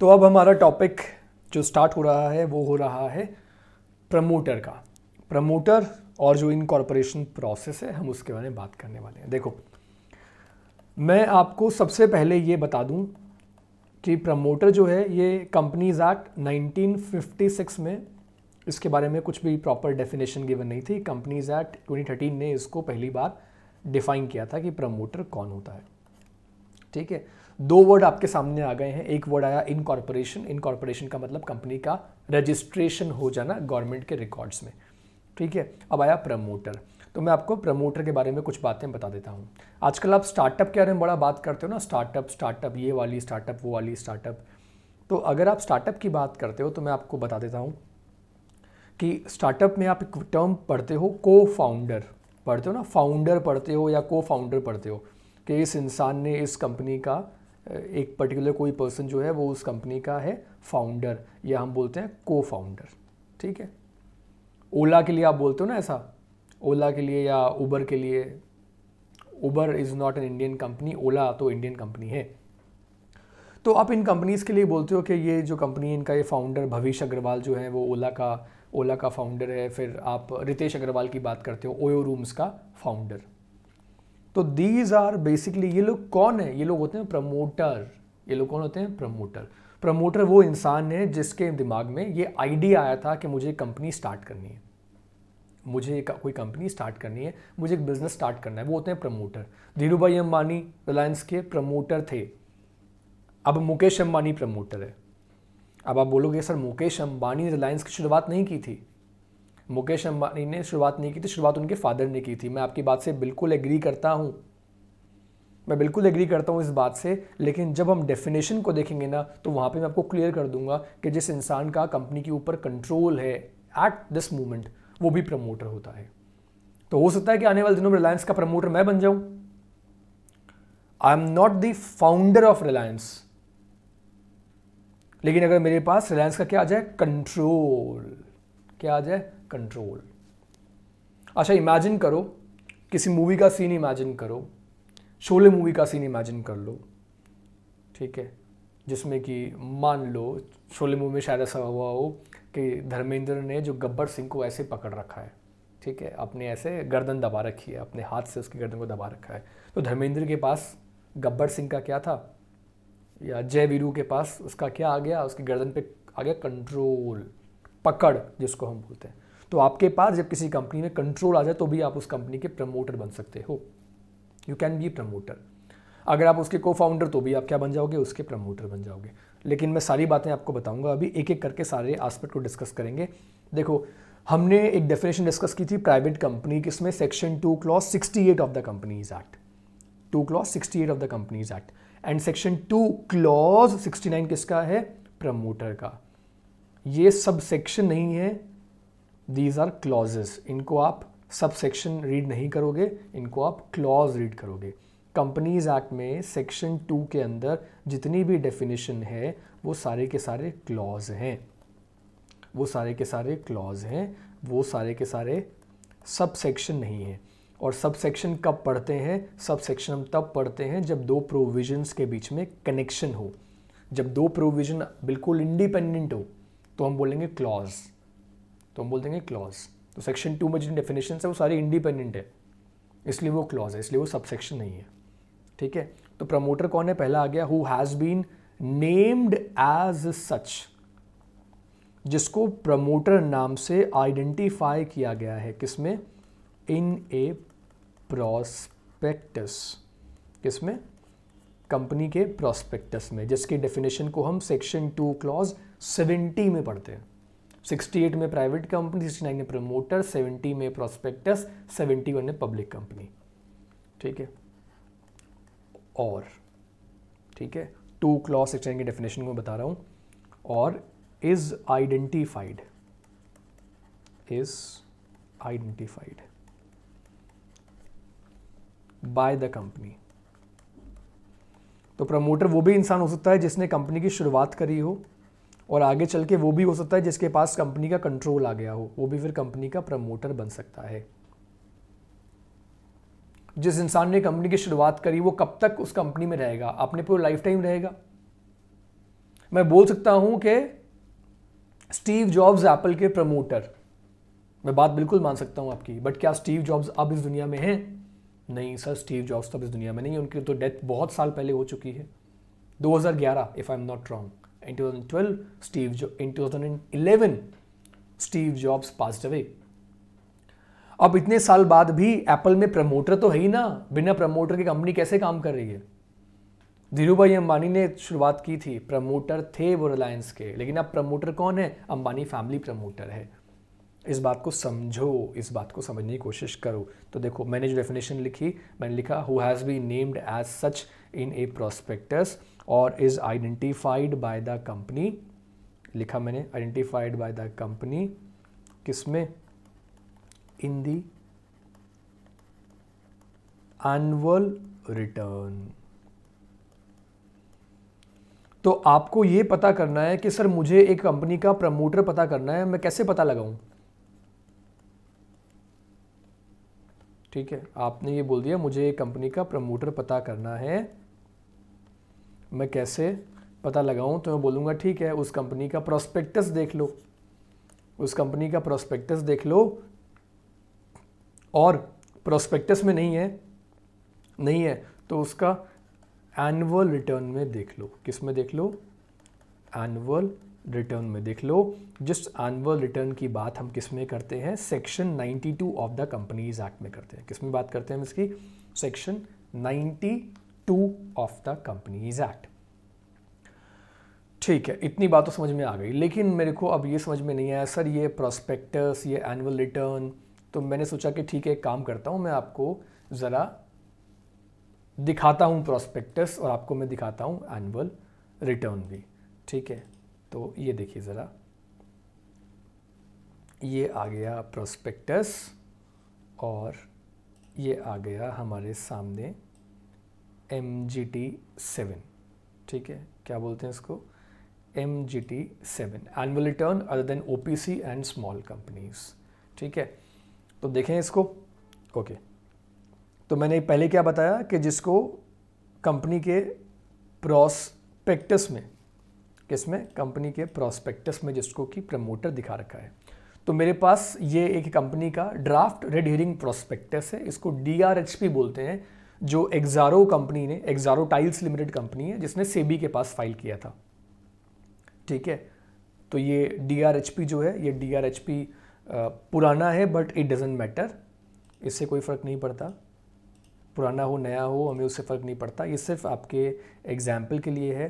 तो अब हमारा टॉपिक जो स्टार्ट हो रहा है वो हो रहा है प्रमोटर का प्रमोटर और जो इनकॉर्पोरेशन प्रोसेस है हम उसके बारे में बात करने वाले हैं देखो मैं आपको सबसे पहले ये बता दूं कि प्रमोटर जो है ये कंपनीज एक्ट 1956 में इसके बारे में कुछ भी प्रॉपर डेफिनेशन गिवन नहीं थी कंपनीज एक्ट 2013 ने इसको पहली बार डिफाइन किया था कि प्रमोटर कौन होता है ठीक है दो वर्ड आपके सामने आ गए हैं एक वर्ड आया इनकॉर्पोरेशन इनकॉर्पोरेशन का मतलब कंपनी का रजिस्ट्रेशन हो जाना गवर्नमेंट के रिकॉर्ड्स में ठीक है अब आया प्रमोटर तो मैं आपको प्रमोटर के बारे में कुछ बातें बता देता हूँ आजकल आप स्टार्टअप के बारे में बड़ा बात करते हो ना स्टार्टअप स्टार्टअप ये वाली स्टार्टअप वो वाली स्टार्टअप तो अगर आप स्टार्टअप की बात करते हो तो मैं आपको बता देता हूँ कि स्टार्टअप में आप एक टर्म पढ़ते हो को फाउंडर पढ़ते हो ना फाउंडर पढ़ते हो या को फाउंडर पढ़ते हो कि इस इंसान ने इस कंपनी का एक पर्टिकुलर कोई पर्सन जो है वो उस कंपनी का है फाउंडर या हम बोलते हैं को फाउंडर ठीक है ओला के लिए आप बोलते हो ना ऐसा ओला के लिए या उबर के लिए Uber is not an Indian company Ola तो इंडियन कंपनी है तो आप इन कंपनीज़ के लिए बोलते हो कि ये जो कंपनी इनका ये फाउंडर भविष्य अग्रवाल जो है वो ओला का ओला का फाउंडर है फिर आप रितेश अग्रवाल की बात करते हो ओयो रूम्स का फाउंडर तो दीज आर बेसिकली ये लोग कौन है ये लोग होते हैं प्रमोटर ये लोग कौन होते हैं प्रमोटर प्रमोटर वो इंसान है जिसके दिमाग में ये आइडिया आया था कि मुझे कंपनी स्टार्ट करनी है मुझे कोई कंपनी स्टार्ट करनी है मुझे एक बिजनेस स्टार्ट करना है वो होते हैं प्रमोटर धीरू भाई अंबानी रिलायंस के प्रमोटर थे अब मुकेश अंबानी प्रमोटर है अब आप बोलोगे सर मुकेश अंबानी ने रिलायंस की शुरुआत नहीं की थी मुकेश अंबानी ने शुरुआत नहीं की थी शुरुआत उनके फादर ने की थी मैं आपकी बात से बिल्कुल एग्री करता हूँ मैं बिल्कुल एग्री करता हूँ इस बात से लेकिन जब हम डेफिनेशन को देखेंगे ना तो वहाँ पे मैं आपको क्लियर कर दूंगा कि जिस इंसान का कंपनी के ऊपर कंट्रोल है एट दिस मोमेंट वो भी प्रमोटर होता है तो हो सकता है कि आने वाले दिनों में रिलायंस का प्रमोटर मैं बन जाऊं I am not the founder of Reliance लेकिन अगर मेरे पास रिलायंस का क्या आ जाए कंट्रोल क्या आ जाए कंट्रोल अच्छा इमेजिन करो किसी मूवी का सीन इमेजिन करो शोले मूवी का सीन इमेजिन कर लो ठीक है जिसमें कि मान लो शोले मूवी में शायद ऐसा हुआ हो कि धर्मेंद्र ने जो गब्बर सिंह को ऐसे पकड़ रखा है ठीक है अपने ऐसे गर्दन दबा रखी है अपने हाथ से उसकी गर्दन को दबा रखा है तो धर्मेंद्र के पास गब्बर सिंह का क्या था या जय वीरू के पास उसका क्या आ गया उसकी गर्दन पे आ गया कंट्रोल पकड़ जिसको हम बोलते हैं तो आपके पास जब किसी कंपनी में कंट्रोल आ जाए तो भी आप उस कंपनी के प्रमोटर बन सकते हो यू कैन बी प्रमोटर अगर आप उसके को फाउंडर तो भी आप क्या बन जाओगे उसके प्रमोटर बन जाओगे लेकिन मैं सारी बातें आपको बताऊंगा अभी एक एक करके सारे आस्पेक्ट को डिस्कस करेंगे देखो हमने एक डेफिनेशन डिस्कस की थी प्राइवेट कंपनी किसमें section two clause sixty eight of the companies act two clause sixty eight of the companies act and section two clause sixty nine किसका है प्रमोटर का ये सब सेक्शन नहीं है दीज आर क्लॉजेस इनको आप sub section read नहीं करोगे इनको आप क्लॉज रीड करोगे कंपनीज एक्ट में सेक्शन टू के अंदर जितनी भी डेफिनेशन है वो सारे के सारे क्लॉज हैं वो सारे के सारे क्लॉज हैं वो सारे के सारे सब सेक्शन नहीं हैं और सब सेक्शन कब पढ़ते हैं सब सेक्शन हम तब पढ़ते हैं जब दो प्रोविजंस के बीच में कनेक्शन हो जब दो प्रोविजन बिल्कुल इंडिपेंडेंट हो तो हम बोलेंगे क्लॉज़ तो हम बोल देंगे क्लॉज तो सेक्शन टू में जिन डेफिनेशन है वो सारी इंडिपेंडेंट है इसलिए वो क्लॉज है इसलिए वो सबसेक्शन नहीं है ठीक है तो प्रमोटर कौन है पहला आ गया who has been named as such जिसको प्रमोटर नाम से आइडेंटिफाई किया गया है किसमें इन ए प्रोस्पेक्टस किसमें कंपनी के प्रोस्पेक्टस में जिसकी डेफिनेशन को हम सेक्शन टू क्लॉज सेवेंटी में पढ़ते हैं 68 में प्राइवेट कंपनी 69 में प्रमोटर 70 में प्रोस्पेक्टस 71 में पब्लिक कंपनी ठीक है और ठीक है टू क्लॉज एक्सचेंज के डेफिनेशन को बता रहा हूं और is identified is identified by the company तो प्रमोटर वो भी इंसान हो सकता है जिसने कंपनी की शुरुआत करी हो और आगे चल के वो भी हो सकता है जिसके पास कंपनी का कंट्रोल आ गया हो वो भी फिर कंपनी का प्रमोटर बन सकता है जिस इंसान ने कंपनी की शुरुआत करी वो कब तक उस कंपनी में रहेगा अपने पूरे लाइफ टाइम रहेगा मैं बोल सकता हूं कि स्टीव जॉब्स एप्पल के प्रमोटर मैं बात बिल्कुल मान सकता हूं आपकी बट क्या स्टीव जॉब्स अब इस दुनिया में हैं नहीं सर स्टीव जॉब्स तो अब इस दुनिया में नहीं है उनकी तो डेथ बहुत साल पहले हो चुकी है 2011 if I am not wrong In 2012, Steve jo- in 2011 Steve Jobs passed away अब इतने साल बाद भी एप्पल में प्रमोटर तो है ही ना बिना प्रमोटर की कंपनी कैसे काम कर रही है धीरू भाई अंबानी ने शुरुआत की थी प्रमोटर थे वो रिलायंस के लेकिन अब प्रमोटर कौन है अंबानी फैमिली प्रमोटर है इस बात को समझो इस बात को समझने की कोशिश करो तो देखो मैंने जो डेफिनेशन लिखी मैंने लिखा who has be named as such in a prospectus और is identified by the company लिखा मैंने आइडेंटिफाइड बाय द कंपनी किसमें इन दी एनुअल रिटर्न तो आपको यह पता करना है कि सर मुझे एक कंपनी का प्रमोटर पता करना है मैं कैसे पता लगाऊं ठीक है आपने ये बोल दिया मुझे एक कंपनी का प्रमोटर पता करना है मैं कैसे पता लगाऊं तो मैं बोलूँगा ठीक है उस कंपनी का प्रोस्पेक्टस देख लो उस कंपनी का प्रोस्पेक्टस देख लो और प्रोस्पेक्टस में नहीं है नहीं है तो उसका एनुअल रिटर्न में देख लो किस में देख लो एनुअल रिटर्न में देख लो जिस एनुअल रिटर्न की बात हम किस में करते हैं section 92 of the companies act में करते हैं किस में बात करते हैं हम इसकी section 92 two of the companies act ठीक है इतनी बात तो समझ में आ गई लेकिन मेरे को अब ये समझ में नहीं आया सर ये प्रोस्पेक्टस ये एनुअल रिटर्न तो मैंने सोचा कि ठीक है एक काम करता हूँ मैं आपको ज़रा दिखाता हूँ प्रोस्पेक्टस और आपको मैं दिखाता हूँ एनुअल रिटर्न भी ठीक है तो ये देखिए ज़रा ये आ गया प्रोस्पेक्टस और ये आ गया हमारे सामने एम जी टी सेवन ठीक है क्या बोलते हैं इसको M G T seven annual return other than O P C and small companies ठीक है तो देखें इसको ओके okay. तो मैंने पहले क्या बताया कि जिसको कंपनी के प्रॉस्पेक्टस में किसमें कंपनी के प्रॉस्पेक्टस में जिसको कि प्रमोटर दिखा रखा है तो मेरे पास ये एक कंपनी का ड्राफ्ट रेड हियरिंग प्रोस्पेक्टस है इसको डी आर एच पी बोलते हैं जो एग्जारो कंपनी ने एग्जारो टाइल्स लिमिटेड कंपनी है जिसने सेबी के पास फाइल किया था ठीक है तो ये डी जो है ये डी पुराना है बट इट डजेंट मैटर इससे कोई फ़र्क नहीं पड़ता पुराना हो नया हो हमें उससे फ़र्क नहीं पड़ता ये सिर्फ आपके एग्जाम्पल के लिए है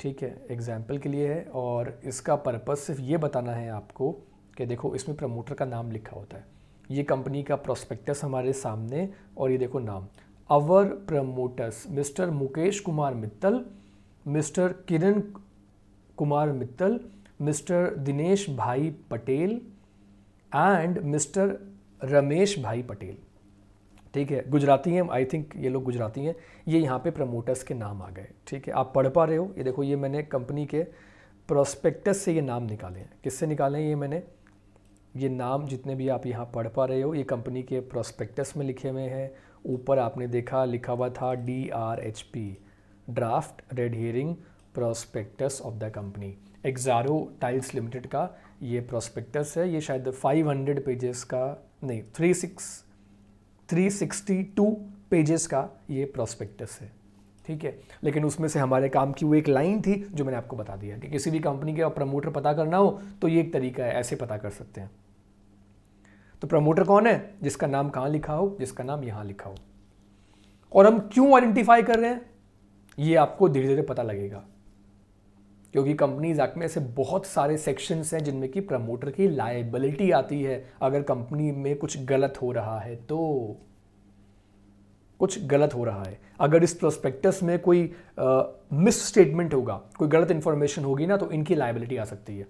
ठीक है एग्जाम्पल के लिए है और इसका पर्पज़ सिर्फ ये बताना है आपको कि देखो इसमें प्रमोटर का नाम लिखा होता है ये कंपनी का प्रोस्पेक्टस हमारे सामने और ये देखो नाम our promoters mister Mukesh Kumar Mittal mister Kiran Kumar Mittal mister Dinesh bhai Patel and mister Ramesh भाई पटेल ठीक है गुजराती हैं आई थिंक ये लोग गुजराती हैं ये यहाँ पे प्रमोटर्स के नाम आ गए ठीक है आप पढ़ पा रहे हो ये देखो ये मैंने कंपनी के प्रोस्पेक्टस से ये नाम निकाले हैं किससे निकाले हैं ये मैंने ये नाम जितने भी आप यहाँ पढ़ पा रहे हो ये कंपनी के प्रोस्पेक्टस में लिखे हुए हैं ऊपर आपने देखा लिखा हुआ था D R H P draft red herring prospectus of the company Exxaro tiles limited का ये प्रोस्पेक्टस है ये शायद 500 पेजेस का नहीं three six three sixty two pages का ये प्रोस्पेक्टस है ठीक है लेकिन उसमें से हमारे काम की वो एक लाइन थी जो मैंने आपको बता दिया कि किसी भी कंपनी के प्रमोटर पता करना हो तो ये एक तरीका है ऐसे पता कर सकते हैं तो प्रमोटर कौन है जिसका नाम कहां लिखा हो जिसका नाम यहां लिखा हो और हम क्यों आइडेंटिफाई कर रहे हैं ये आपको धीरे धीरे पता लगेगा क्योंकि कंपनीज एक्ट में ऐसे बहुत सारे सेक्शंस हैं जिनमें कि प्रमोटर की लाइबिलिटी आती है अगर कंपनी में कुछ गलत हो रहा है तो कुछ गलत हो रहा है अगर इस प्रोस्पेक्टस में कोई मिस स्टेटमेंट होगा कोई गलत इंफॉर्मेशन होगी ना तो इनकी लाइबिलिटी आ सकती है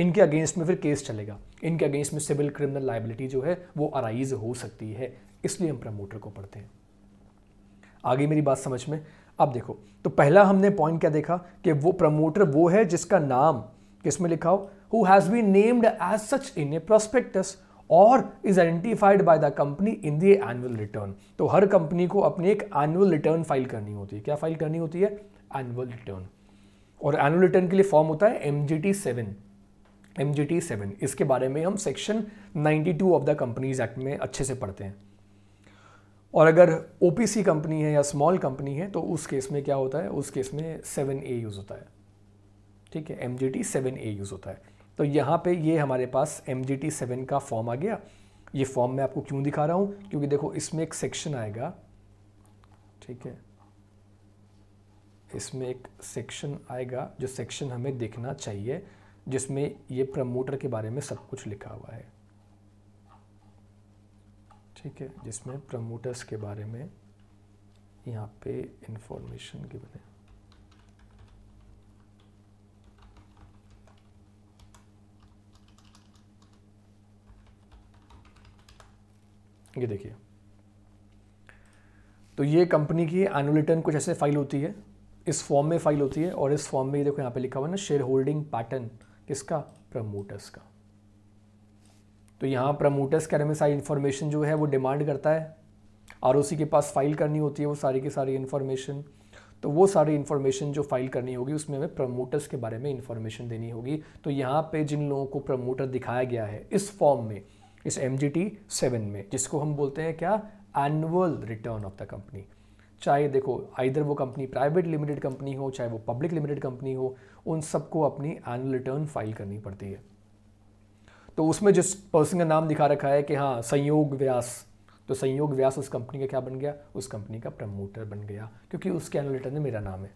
इनके अगेंस्ट में फिर केस चलेगा इनके अगेंस्ट में सिविल क्रिमिनल लाइबिलिटी जो है वो अराइज हो सकती है इसलिए हम प्रमोटर को पढ़ते हैं आगे मेरी बात समझ में अब देखो तो पहला हमने पॉइंट क्या देखा कि वो प्रमोटर वो है जिसका नाम किसमें लिखा हो who has been named as such in a prospectus और is identified by the company in the annual return तो हर कंपनी को अपनी एक एनुअल रिटर्न फाइल करनी होती है क्या फाइल करनी होती है एनुअल रिटर्न और एनुअल रिटर्न के लिए फॉर्म होता है M G T seven M G T seven इसके बारे में हम section 92 of the companies act में अच्छे से पढ़ते हैं और अगर ओ पी सी कंपनी है या स्मॉल कंपनी है तो उस केस में क्या होता है उस केस में सेवन ए यूज़ होता है ठीक है M G T seven A use होता है तो यहाँ पे ये हमारे पास एम जी टी सेवन का फॉर्म आ गया ये फॉर्म मैं आपको क्यों दिखा रहा हूँ क्योंकि देखो इसमें एक सेक्शन आएगा ठीक है इसमें एक सेक्शन आएगा जो सेक्शन हमें देखना चाहिए जिसमें ये प्रमोटर के बारे में सब कुछ लिखा हुआ है ठीक है जिसमें प्रमोटर्स के बारे में यहाँ पे इंफॉर्मेशन गिवन है ये देखिए तो ये कंपनी की एनुअल रिटर्न कुछ ऐसे फाइल होती है इस फॉर्म में फाइल होती है और इस फॉर्म में ये देखो यहाँ पे लिखा हुआ है ना शेयर होल्डिंग पैटर्न किसका प्रमोटर्स का तो यहाँ प्रमोटर्स के में सारी इन्फॉर्मेशन जो है वो डिमांड करता है आर के पास फाइल करनी होती है वो सारी की सारी इन्फॉर्मेशन तो वो सारी इन्फॉर्मेशन जो फाइल करनी होगी उसमें हमें प्रमोटर्स के बारे में इन्फॉर्मेशन देनी होगी तो यहाँ पे जिन लोगों को प्रमोटर दिखाया गया है इस फॉर्म में इस एम जी टी सेवन में जिसको हम बोलते हैं क्या annual return of the company चाहे देखो आइधर वो कंपनी प्राइवेट लिमिटेड कंपनी हो चाहे वो पब्लिक लिमिटेड कंपनी हो उन सबको अपनी एनुअल रिटर्न फाइल करनी पड़ती है तो उसमें जिस पर्सन का नाम दिखा रखा है कि हाँ संयोग व्यास तो संयोग व्यास उस कंपनी का क्या बन गया उस कंपनी का प्रमोटर बन गया क्योंकि उसके एनुअल रिटर्न में मेरा नाम है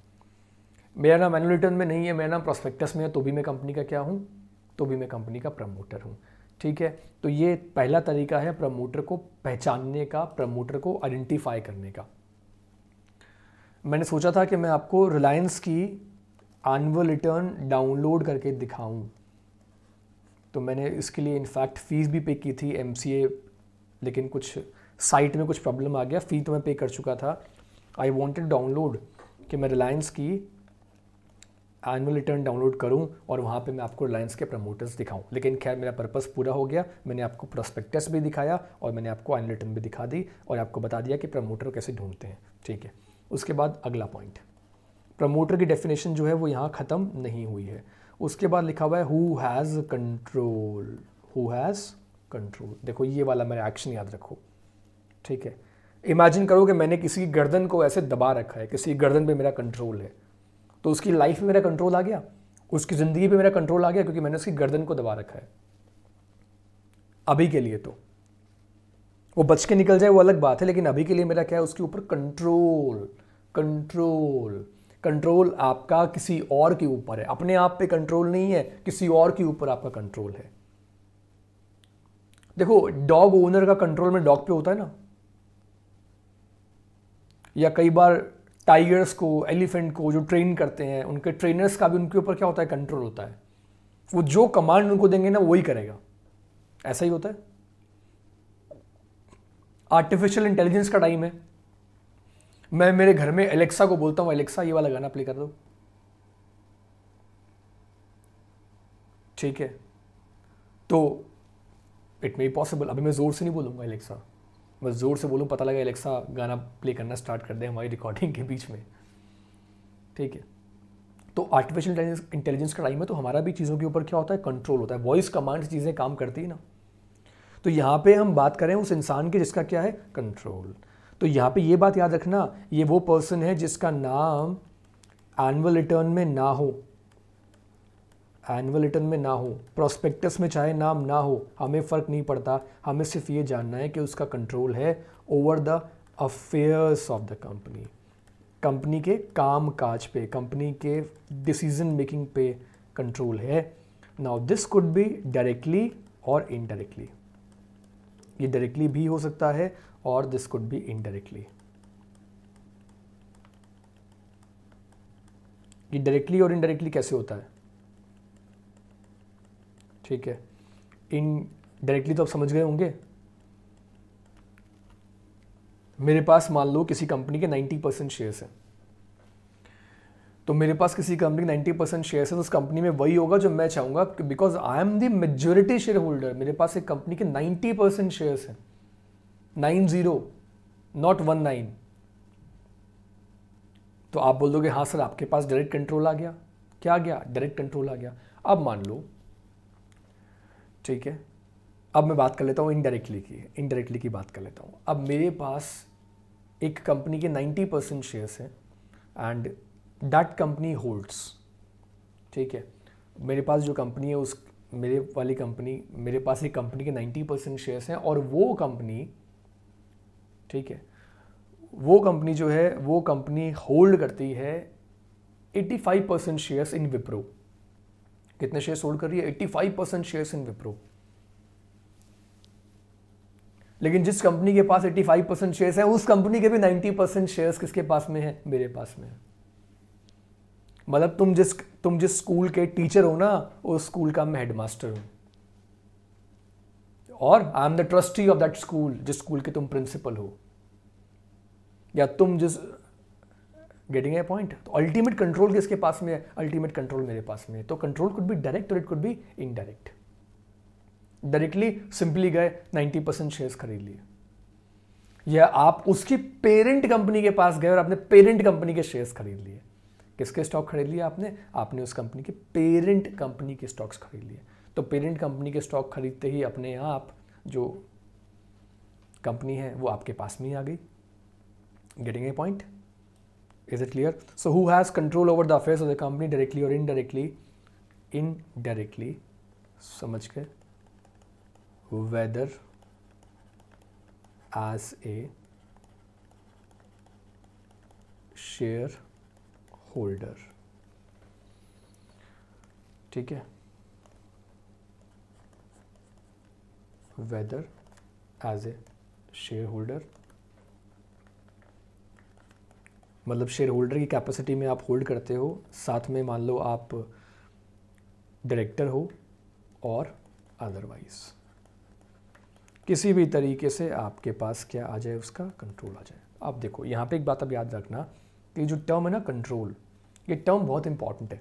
मेरा नाम एनुअल रिटर्न में नहीं है मेरा नाम प्रोस्पेक्टस में है तो भी मैं कंपनी का क्या हूँ तो भी मैं कंपनी का प्रमोटर हूँ ठीक है तो ये पहला तरीका है प्रमोटर को पहचानने का प्रमोटर को आइडेंटिफाई करने का मैंने सोचा था कि मैं आपको रिलायंस की एनुअल रिटर्न डाउनलोड करके दिखाऊं तो मैंने इसके लिए इनफैक्ट फ़ीस भी पे की थी एम लेकिन कुछ साइट में कुछ प्रॉब्लम आ गया फ़ी तो मैं पे कर चुका था आई वॉन्टेड डाउनलोड कि मैं रिलायंस की एनुअल रिटर्न डाउनलोड करूं और वहाँ पे मैं आपको रिलायंस के प्रमोटर्स दिखाऊं लेकिन खैर मेरा पर्पस पूरा हो गया मैंने आपको प्रोस्पेक्टस भी दिखाया और मैंने आपको एनुअल रिटर्न भी दिखा दी और आपको बता दिया कि प्रमोटर कैसे ढूंढते हैं ठीक है उसके बाद अगला पॉइंट प्रमोटर की डेफिनेशन जो है वो यहाँ ख़त्म नहीं हुई है उसके बाद लिखा हुआ है who has control who has control देखो ये वाला मेरा एक्शन याद रखो ठीक है इमेजिन करो कि मैंने किसी की गर्दन को ऐसे दबा रखा है किसी की गर्दन पे मेरा कंट्रोल है तो उसकी लाइफ में मेरा कंट्रोल आ गया उसकी ज़िंदगी पे मेरा कंट्रोल आ गया क्योंकि मैंने उसकी गर्दन को दबा रखा है अभी के लिए तो वो बच के निकल जाए वो अलग बात है लेकिन अभी के लिए मेरा क्या है उसके ऊपर कंट्रोल कंट्रोल कंट्रोल आपका किसी और के ऊपर है अपने आप पे कंट्रोल नहीं है किसी और के ऊपर आपका कंट्रोल है देखो डॉग ओनर का कंट्रोल में डॉग पे होता है ना या कई बार टाइगर्स को एलिफेंट को जो ट्रेन करते हैं उनके ट्रेनर्स का भी उनके ऊपर क्या होता है कंट्रोल होता है वो जो कमांड उनको देंगे ना वही करेगा ऐसा ही होता है आर्टिफिशियल इंटेलिजेंस का टाइम है मैं मेरे घर में एलेक्सा को बोलता हूं एलेक्सा ये वाला गाना प्ले कर दो ठीक है तो इट मे पॉसिबल अभी मैं ज़ोर से नहीं बोलूंगा एलेक्सा मैं ज़ोर से बोलूँ पता लगा एलेक्सा गाना प्ले करना स्टार्ट कर दे हमारी रिकॉर्डिंग के बीच में ठीक है तो आर्टिफिशियल इंटेलिजेंस का टाइम है तो हमारा भी चीज़ों के ऊपर क्या होता है कंट्रोल होता है वॉइस कमांड चीज़ें काम करती है ना तो यहाँ पे हम बात करें उस इंसान की जिसका क्या है कंट्रोल तो यहाँ पे ये बात याद रखना ये वो पर्सन है जिसका नाम एनुअल रिटर्न में ना हो एनुअल रिटर्न में ना हो प्रोस्पेक्टस में चाहे नाम ना हो हमें फ़र्क नहीं पड़ता हमें सिर्फ ये जानना है कि उसका कंट्रोल है over the affairs of the company company के काम काज पे कंपनी के डिसीजन मेकिंग पे कंट्रोल है now this could be directly और इनडायरेक्टली ये डायरेक्टली भी हो सकता है और दिस कुड बी इनडायरेक्टली ये डायरेक्टली और इनडायरेक्टली कैसे होता है ठीक है इन डायरेक्टली तो आप समझ गए होंगे मेरे पास मान लो किसी कंपनी के 90 परसेंट शेयर्स हैं तो मेरे पास किसी कंपनी के नाइन्टी परसेंट शेयर है तो उस कंपनी में वही होगा जो मैं चाहूंगा because I am the majority shareholder मेरे पास एक कंपनी के नाइन्टी परसेंट शेयर है nine zero not one nine तो आप बोल दोगे हाँ सर आपके पास डायरेक्ट कंट्रोल आ गया क्या गया डायरेक्ट कंट्रोल आ गया अब मान लो ठीक है अब मैं बात कर लेता हूँ इनडायरेक्टली की इनडायरेक्टली की बात कर लेता हूँ अब मेरे पास एक कंपनी के नाइन्टी परसेंट शेयर्स हैं एंड दैट कंपनी होल्ड्स ठीक है मेरे पास जो कंपनी है उस मेरे वाली कंपनी मेरे पास एक कंपनी के 90 परसेंट शेयर्स हैं और वो कंपनी ठीक है वो कंपनी जो है वो कंपनी होल्ड करती है 85 परसेंट शेयर्स इन विप्रो कितने शेयर्स होल्ड कर रही है 85 परसेंट शेयर्स इन विप्रो लेकिन जिस कंपनी के पास 85 परसेंट शेयर्स हैं उस कंपनी के भी 90 परसेंट शेयर्स किसके पास में है मेरे पास में है मतलब तुम जिस तुम जिस स्कूल के टीचर हो ना उस स्कूल का मैं हेडमास्टर हूं और I am the trustee of that school जिस स्कूल के तुम प्रिंसिपल हो या तुम जिस गेटिंग ए पॉइंट तो अल्टीमेट कंट्रोल किसके पास में है अल्टीमेट कंट्रोल मेरे पास में है तो कंट्रोल कुड बी डायरेक्ट और it could be indirect directly simply गए 90 परसेंट शेयर्स खरीद लिए या आप उसकी पेरेंट कंपनी के पास गए और आपने पेरेंट कंपनी के शेयर्स खरीद लिए किसके स्टॉक खरीद लिए आपने आपने उस कंपनी के पेरेंट कंपनी के स्टॉक्स खरीद लिए तो पेरेंट कंपनी के स्टॉक खरीदते ही अपने आप जो कंपनी है वो आपके पास में ही आ गई getting a point is it clear so who has control over the affairs of the company directly और इनडायरेक्टली इनडायरेक्टली समझ के whether as a share shareholder ठीक है whether as a share shareholder मतलब शेयर होल्डर की capacity में आप hold करते हो साथ में मान लो आप डायरेक्टर हो और अदरवाइज किसी भी तरीके से आपके पास क्या आ जाए उसका कंट्रोल आ जाए आप देखो यहाँ पे एक बात अब याद रखना कि जो टर्म है ना कंट्रोल ये टर्म बहुत इंपॉर्टेंट है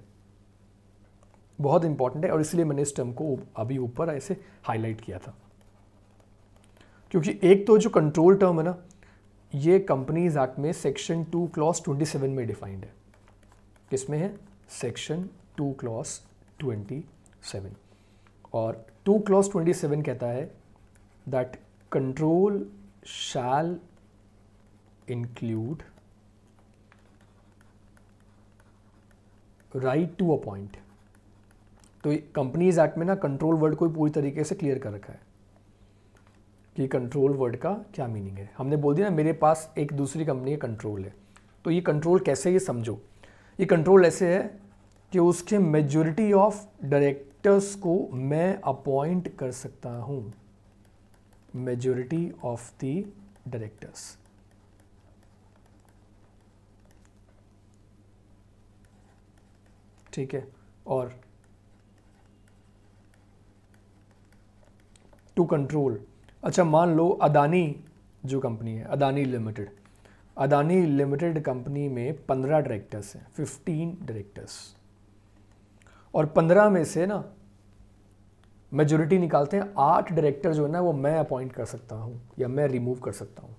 बहुत इंपॉर्टेंट है और इसलिए मैंने इस टर्म को अभी ऊपर ऐसे हाईलाइट किया था क्योंकि एक तो जो कंट्रोल टर्म है ना ये कंपनीज एक्ट में section two clause twenty seven में डिफाइंड है किसमें है section two clause twenty seven और टू क्लॉस ट्वेंटी सेवन कहता है that control shall include right to appoint तो कंपनीज एक्ट में ना कंट्रोल वर्ड को पूरी तरीके से क्लियर कर रखा है कि कंट्रोल वर्ड का क्या मीनिंग है हमने बोल दिया ना मेरे पास एक दूसरी कंपनी का कंट्रोल है तो ये कंट्रोल कैसे ये समझो ये कंट्रोल ऐसे है कि उसके मेजोरिटी ऑफ डायरेक्टर्स को मैं अपॉइंट कर सकता हूँ मेजोरिटी ऑफ द डायरेक्टर्स ठीक है और टू कंट्रोल अच्छा मान लो अदानी जो कंपनी है Adani limited Adani limited company में पंद्रह डायरेक्टर्स हैं फिफ्टीन डायरेक्टर्स और पंद्रह में से ना मेजोरिटी निकालते हैं आठ डायरेक्टर जो है ना वो मैं अपॉइंट कर सकता हूँ या मैं रिमूव कर सकता हूँ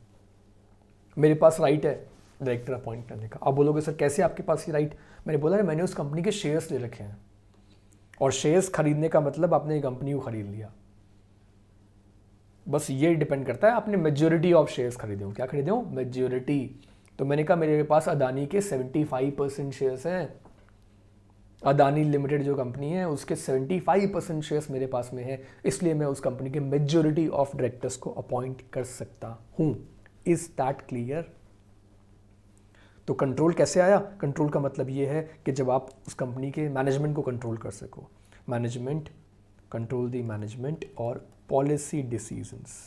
मेरे पास राइट है डायरेक्टर अपॉइंट करने का आप बोलोगे सर कैसे आपके पास ये राइट मैंने बोला मैंने उस कंपनी के शेयर्स ले रखे हैं और शेयर्स खरीदने का मतलब आपने ये कंपनी को खरीद लिया बस ये डिपेंड करता है आपने मेजोरिटी ऑफ शेयर्स खरीदे हो क्या खरीदे हो मेजोरिटी तो मैंने कहा मेरे पास अदानी के 75 परसेंट शेयर्स हैं अदानी लिमिटेड जो कंपनी है उसके 75 परसेंट शेयर्स मेरे पास में है इसलिए मैं उस कंपनी के मेजोरिटी ऑफ डायरेक्टर्स को अपॉइंट कर सकता हूं इज़ दैट क्लियर तो कंट्रोल कैसे आया कंट्रोल का मतलब ये है कि जब आप उस कंपनी के मैनेजमेंट को कंट्रोल कर सको मैनेजमेंट कंट्रोल दी मैनेजमेंट और पॉलिसी डिसीजंस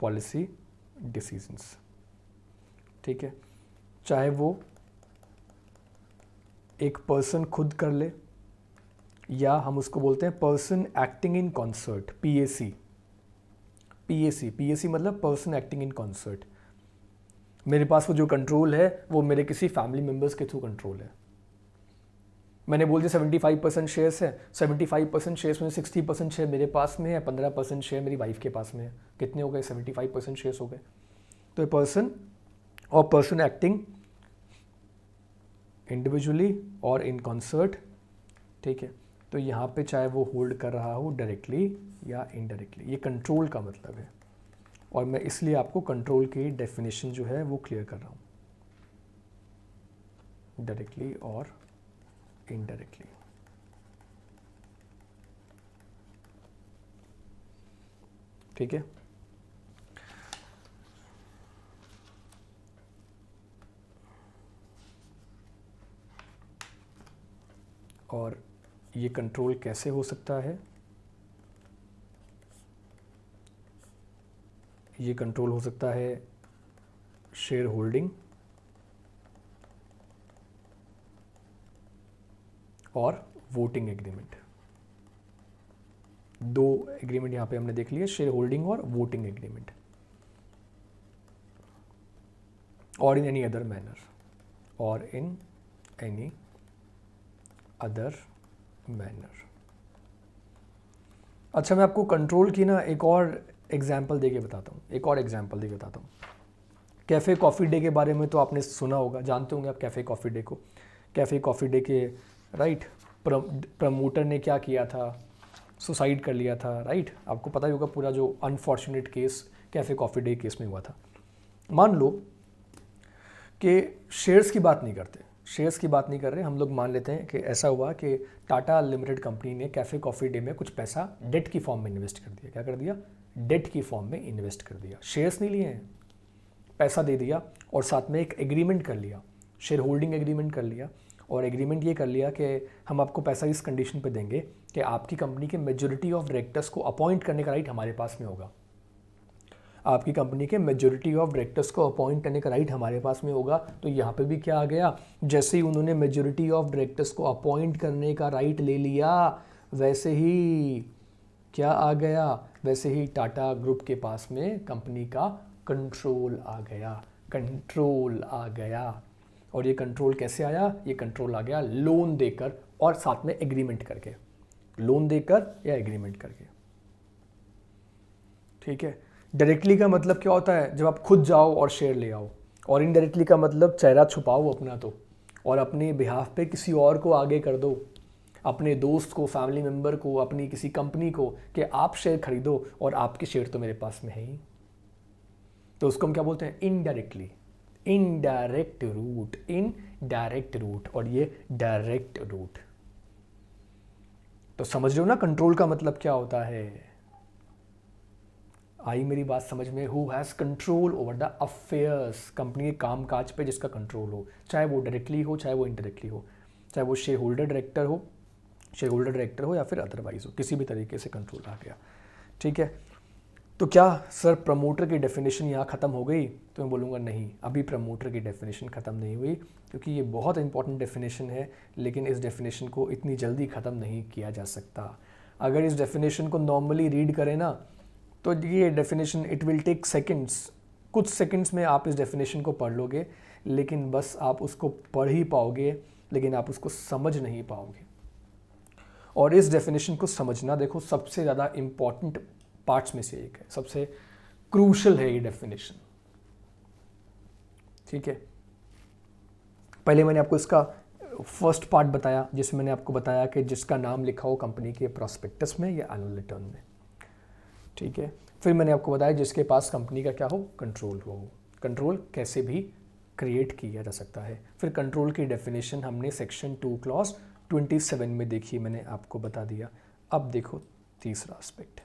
पॉलिसी डिसीजंस ठीक है चाहे वो एक पर्सन खुद कर ले या हम उसको बोलते हैं person acting in concert P PAC PAC मतलब पर्सन एक्टिंग इन कॉन्सर्ट मेरे पास वो जो कंट्रोल है वो मेरे किसी फैमिली मेम्बर्स के थ्रू कंट्रोल है मैंने बोल दिया सेवेंटी फाइव परसेंट शेयर्स है सेवेंटी फाइव परसेंट शेयर्स में सिक्सटी परसेंट शेयर मेरे पास में है पंद्रह परसेंट शेयर मेरी वाइफ के पास में है कितने हो गए सेवेंटी फाइव परसेंट शेयर्स हो गए तो ए पर्सन और पर्सन एक्टिंग इंडिविजुअली और इन कॉन्सर्ट ठीक है तो यहाँ पे चाहे वो होल्ड कर रहा हो डायरेक्टली या इनडायरेक्टली ये कंट्रोल का मतलब है और मैं इसलिए आपको कंट्रोल की डेफिनेशन जो है वो क्लियर कर रहा हूँ डायरेक्टली और इनडायरेक्टली ठीक है और ये कंट्रोल कैसे हो सकता है ये कंट्रोल हो सकता है शेयर होल्डिंग और वोटिंग एग्रीमेंट दो एग्रीमेंट यहां पे हमने देख लिए शेयर होल्डिंग और वोटिंग एग्रीमेंट और इन एनी अदर मैनर और इन एनी अदर मैनर अच्छा मैं आपको कंट्रोल की ना एक और एग्जाम्पल दे के बताता हूँ एक और एग्जाम्पल दे के बताता हूँ कैफ़े कॉफ़ी डे के बारे में तो आपने सुना होगा जानते होंगे आप कैफ़े कॉफ़ी डे को कैफ़े कॉफ़ी डे के राइट प्रमोटर ने क्या किया था सुसाइड कर लिया था राइट आपको पता ही होगा पूरा जो unfortunate case Cafe Coffee Day case में हुआ था मान लो कि शेयर्स की बात नहीं करते शेयर्स की बात नहीं कर रहे हम लोग मान लेते हैं कि ऐसा हुआ कि टाटा लिमिटेड कंपनी ने कैफ़े कॉफ़ी डे में कुछ पैसा डेट की फॉर्म में इन्वेस्ट कर दिया क्या कर दिया डेट की फॉर्म में इन्वेस्ट कर दिया शेयर्स नहीं लिए हैं पैसा दे दिया और साथ में एक एग्रीमेंट कर लिया शेयर होल्डिंग एग्रीमेंट कर लिया और एग्रीमेंट ये कर लिया कि हम आपको पैसा इस कंडीशन पे देंगे कि आपकी कंपनी के मेजोरिटी ऑफ डायरेक्टर्स को अपॉइंट करने का राइट हमारे पास में होगा आपकी कंपनी के मेजोरिटी ऑफ डायरेक्टर्स को अपॉइंट करने का राइट हमारे पास में होगा तो यहाँ पे भी क्या आ गया जैसे ही उन्होंने मेजोरिटी ऑफ डायरेक्टर्स को अपॉइंट करने का राइट ले लिया वैसे ही क्या आ गया वैसे ही टाटा ग्रुप के पास में कंपनी का कंट्रोल आ गया कंट्रोल आ गया और ये कंट्रोल कैसे आया ये कंट्रोल आ गया लोन देकर और साथ में एग्रीमेंट करके लोन देकर या एग्रीमेंट करके ठीक है डायरेक्टली का मतलब क्या होता है जब आप खुद जाओ और शेयर ले आओ और इनडायरेक्टली का मतलब चेहरा छुपाओ अपना तो और अपने बिहाफ पे किसी और को आगे कर दो अपने दोस्त को फैमिली मेम्बर को अपनी किसी कंपनी को कि आप शेयर खरीदो और आपके शेयर तो मेरे पास में है ही तो उसको हम क्या बोलते हैं indirectly indirect route in direct route और ये डायरेक्ट रूट तो समझ लो ना कंट्रोल का मतलब क्या होता है आई मेरी बात समझ में who has control over the affairs company के काम काज पर जिसका कंट्रोल हो चाहे वो डायरेक्टली हो चाहे वो इनडायरेक्टली हो चाहे वो शेयर होल्डर डायरेक्टर हो शेयर होल्डर डायरेक्टर हो या फिर अदरवाइज हो किसी भी तरीके से कंट्रोल आ गया ठीक है तो क्या सर प्रमोटर की डेफिनेशन यहाँ ख़त्म हो गई तो मैं बोलूँगा नहीं अभी प्रमोटर की डेफिनेशन ख़त्म नहीं हुई क्योंकि ये बहुत इंपॉर्टेंट डेफिनेशन है लेकिन इस डेफिनेशन को इतनी जल्दी ख़त्म नहीं किया जा सकता अगर इस डेफिनेशन को नॉर्मली रीड करें ना तो ये definition it will take seconds कुछ सेकंड्स में आप इस डेफिनेशन को पढ़ लोगे लेकिन बस आप उसको पढ़ ही पाओगे लेकिन आप उसको समझ नहीं पाओगे और इस डेफिनेशन को समझना देखो सबसे ज़्यादा इम्पॉर्टेंट पार्ट्स में से एक है सबसे क्रूशल है ये डेफिनेशन ठीक है पहले मैंने आपको इसका फर्स्ट पार्ट बताया जिसमें मैंने आपको बताया कि जिसका नाम लिखा हो कंपनी के प्रोस्पेक्टस में या एनुअल रिटर्न में ठीक है फिर मैंने आपको बताया जिसके पास कंपनी का क्या हो कंट्रोल हो कंट्रोल कैसे भी क्रिएट किया जा सकता है फिर कंट्रोल की डेफिनेशन हमने section two clause twenty seven में देखिए मैंने आपको बता दिया अब देखो तीसरा एस्पेक्ट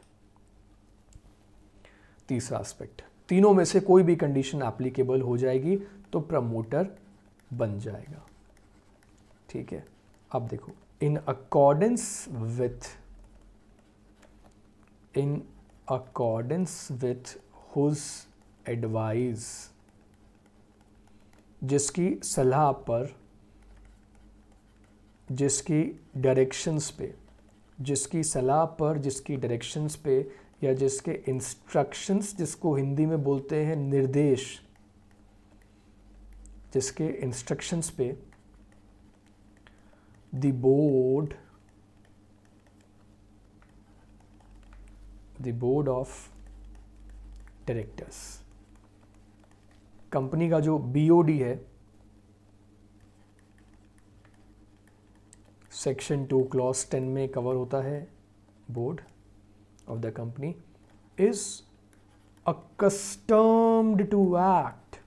तीसरा एस्पेक्ट तीनों में से कोई भी कंडीशन एप्लीकेबल हो जाएगी तो प्रमोटर बन जाएगा ठीक है अब देखो in accordance with in accordance with whose advice जिसकी सलाह पर जिसकी डायरेक्शंस पे जिसकी सलाह पर जिसकी डायरेक्शंस पे या जिसके इंस्ट्रक्शंस जिसको हिंदी में बोलते हैं निर्देश जिसके इंस्ट्रक्शंस पे the board the board of directors company का जो बीओडी है सेक्शन टू क्लॉस टेन में कवर होता है board of the company is accustomed to act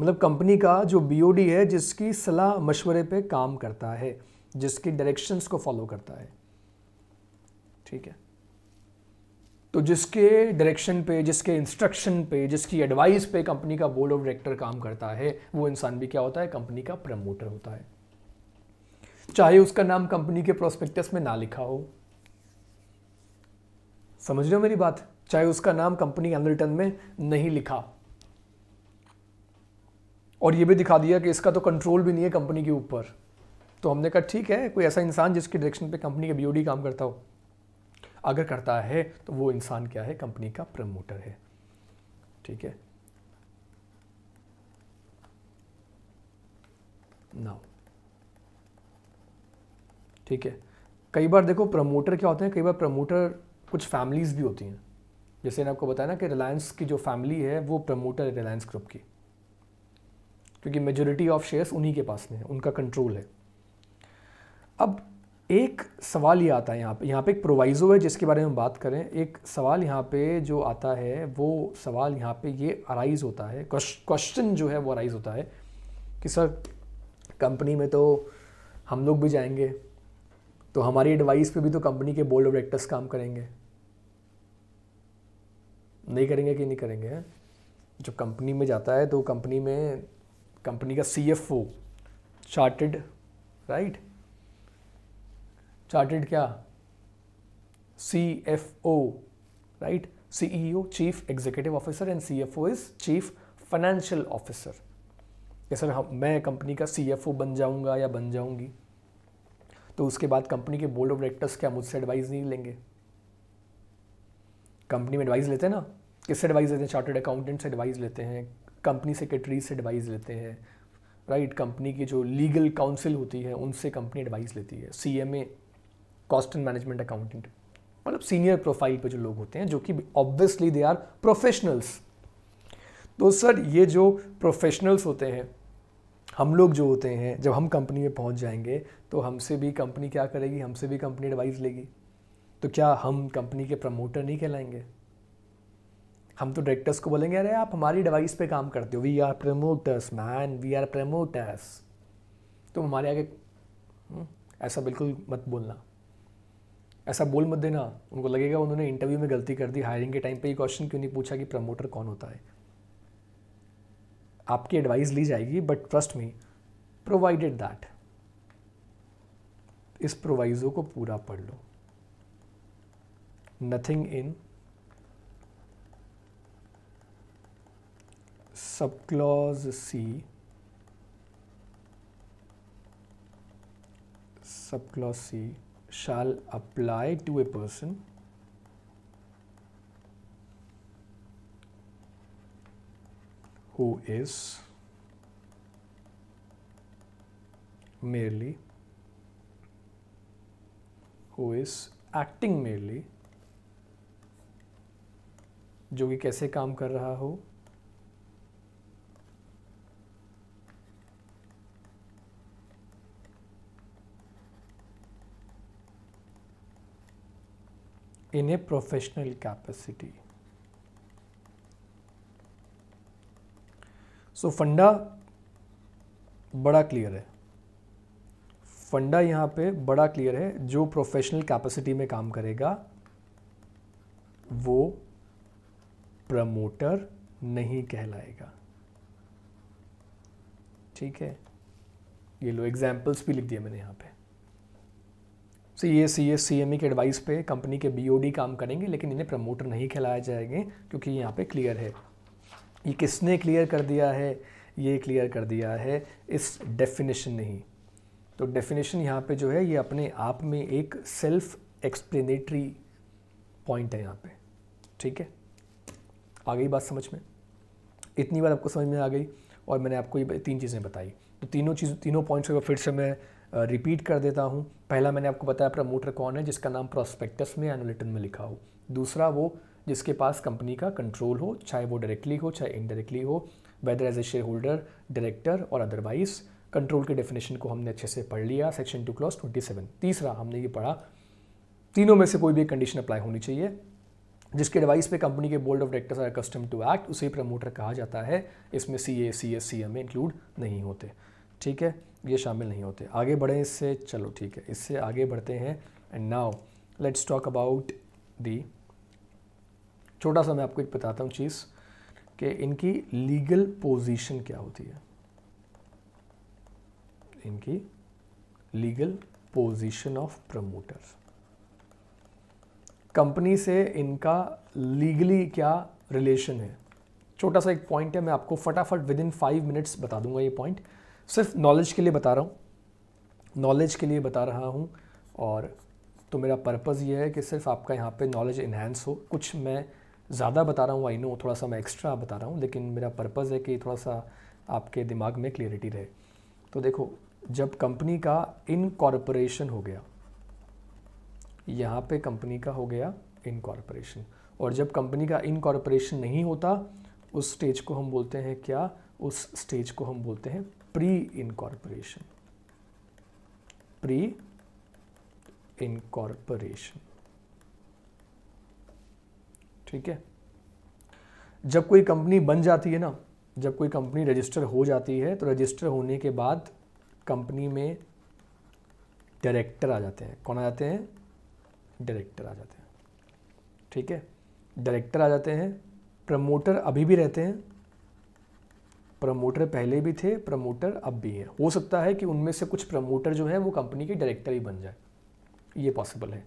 मतलब कंपनी का जो बीओडी है जिसकी सलाह मशवरे पे काम करता है जिसकी डायरेक्शंस को फॉलो करता है ठीक है तो जिसके डायरेक्शन पे जिसके इंस्ट्रक्शन पे जिसकी एडवाइस पे कंपनी का बोर्ड ऑफ डायरेक्टर काम करता है वो इंसान भी क्या होता है कंपनी का प्रमोटर होता है चाहे उसका नाम कंपनी के प्रोस्पेक्टस में ना लिखा हो समझ रहे हो मेरी बात चाहे उसका नाम कंपनी एनुअल रिटर्न में नहीं लिखा और ये भी दिखा दिया कि इसका तो कंट्रोल भी नहीं है कंपनी के ऊपर तो हमने कहा ठीक है कोई ऐसा इंसान जिसके डायरेक्शन पे कंपनी का बीओडी काम करता हो अगर करता है तो वो इंसान क्या है कंपनी का प्रमोटर है ठीक है नाउ ठीक है कई बार देखो प्रमोटर क्या होते हैं कई बार प्रमोटर कुछ फैमिलीज़ भी होती हैं जैसे ने आपको बताया ना कि रिलायंस की जो फैमिली है वो प्रमोटर है रिलायंस ग्रुप की क्योंकि मेजोरिटी ऑफ शेयर्स उन्हीं के पास में है उनका कंट्रोल है अब एक सवाल ये आता है यहाँ पे यहाँ पे एक प्रोवाइज़ो है जिसके बारे में बात करें एक सवाल यहाँ पे जो आता है वो सवाल यहाँ पे ये अराइज़ होता है क्वेश्चन जो है वो अराइज़ होता है कि सर कंपनी में तो हम लोग भी जाएंगे तो हमारी एडवाइस पे भी तो कंपनी के बोर्ड ऑफ डायरेक्टर्स काम करेंगे नहीं करेंगे कि नहीं करेंगे जब कंपनी में जाता है तो कंपनी में कंपनी का C F O chartered right chartered क्या C F O right CEO chief executive officer and C F O is chief financial officer sir हम मैं कंपनी का सी एफ ओ बन जाऊंगा या बन जाऊंगी तो उसके बाद कंपनी के बोर्ड ऑफ डायरेक्टर्स क्या मुझसे एडवाइस नहीं लेंगे कंपनी में एडवाइस लेते हैं ना किससे एडवाइस लेते हैं चार्टेड अकाउंटेंट से एडवाइस लेते हैं कंपनी सेक्रेटरी से एडवाइस लेते हैं राइट कंपनी की जो लीगल काउंसिल होती है उनसे कंपनी एडवाइस लेती है C M A cost and management accountant मतलब सीनियर प्रोफाइल पे जो लोग होते हैं जो कि ऑब्वियसली दे आर प्रोफेशनल्स तो सर ये जो प्रोफेशनल्स होते हैं हम लोग जो होते हैं जब हम कंपनी में पहुंच जाएंगे तो हमसे भी कंपनी क्या करेगी हमसे भी कंपनी एडवाइस लेगी तो क्या हम कंपनी के प्रमोटर नहीं कहलाएंगे हम तो डायरेक्टर्स को बोलेंगे अरे आप हमारी डिवाइस पे काम करते हो we are promoters man we are promoters तुम हमारे आगे हम्म, ऐसा बिल्कुल मत बोलना ऐसा बोल मत देना उनको लगेगा उन्होंने इंटरव्यू में गलती कर दी हायरिंग के टाइम पे ये क्वेश्चन क्यों नहीं पूछा कि प्रमोटर कौन होता है आपकी एडवाइस ली जाएगी but trust me provided that इस प्रोवाइजो को पूरा पढ़ लो नथिंग इन सब clause C sub clause C shall apply to a person who is merely who is acting merely जो कि कैसे काम कर रहा हो in a professional capacity. So so, फंडा बड़ा क्लियर है फंडा यहां पे बड़ा क्लियर है जो प्रोफेशनल कैपेसिटी में काम करेगा वो प्रमोटर नहीं कहलाएगा ठीक है ये लो एग्जाम्पल्स भी लिख दिए मैंने यहां पे सी A C S C M E के एडवाइस पे कंपनी के बी ओ डी काम करेंगे लेकिन इन्हें प्रमोटर नहीं खिलाए जाएंगे क्योंकि यहाँ पे क्लियर है ये किसने क्लियर कर दिया है ये क्लियर कर दिया है इस डेफिनेशन ने ही तो डेफिनेशन यहाँ पे जो है ये अपने आप में एक सेल्फ एक्सप्लेनेटरी पॉइंट है यहाँ पे ठीक है आ गई बात समझ में इतनी बार आपको समझ में आ गई और मैंने आपको ये तीन चीज़ें बताई तो तीनों चीज़ तीनों पॉइंट्स को फिर से मैं रिपीट कर देता हूँ पहला मैंने आपको बताया प्रमोटर कौन है जिसका नाम प्रोस्पेक्टस में एनुलेटन में लिखा हो दूसरा वो जिसके पास कंपनी का कंट्रोल हो चाहे वो डायरेक्टली हो चाहे इनडायरेक्टली हो whether as a share holder director और अदरवाइज कंट्रोल के डेफिनेशन को हमने अच्छे से पढ़ लिया section two clause twenty seven तीसरा हमने ये पढ़ा तीनों में से कोई भी कंडीशन अप्लाई होनी चाहिए जिसके एडवाइस पे कंपनी के board of directors accustomed to act उसे प्रमोटर कहा जाता है इसमें C A C S C M include नहीं होते ठीक है ये शामिल नहीं होते आगे बढ़ें इससे चलो ठीक है इससे आगे बढ़ते हैं and now let's talk about the छोटा सा मैं आपको एक बताता हूँ चीज़ कि इनकी लीगल पोजीशन क्या होती है इनकी legal position of promoters company से इनका लीगली क्या रिलेशन है छोटा सा एक पॉइंट है मैं आपको फटाफट विद इन फाइव मिनट्स बता दूंगा ये पॉइंट सिर्फ नॉलेज के लिए बता रहा हूँ नॉलेज के लिए बता रहा हूँ और तो मेरा पर्पज़ ये है कि सिर्फ आपका यहाँ पे नॉलेज इन्हेंस हो कुछ मैं ज़्यादा बता रहा हूँ आई नो थोड़ा सा मैं एक्स्ट्रा बता रहा हूँ लेकिन मेरा पर्पज़ है कि थोड़ा सा आपके दिमाग में क्लियरिटी रहे तो देखो जब कंपनी का इनकॉर्पोरेशन हो गया यहाँ पे कंपनी का हो गया इनकॉर्पोरेशन और जब कंपनी का इनकॉर्पोरेशन नहीं होता उस स्टेज को हम बोलते हैं क्या उस स्टेज को हम बोलते हैं pre-incorporation pre-incorporation ठीक है जब कोई कंपनी बन जाती है ना जब कोई कंपनी रजिस्टर हो जाती है तो रजिस्टर होने के बाद कंपनी में डायरेक्टर आ जाते हैं कौन आ जाते हैं डायरेक्टर आ जाते हैं ठीक है डायरेक्टर आ जाते हैं प्रमोटर अभी भी रहते हैं प्रमोटर पहले भी थे प्रमोटर अब भी हैं हो सकता है कि उनमें से कुछ प्रमोटर जो है वो कंपनी के डायरेक्टर ही बन जाए ये पॉसिबल है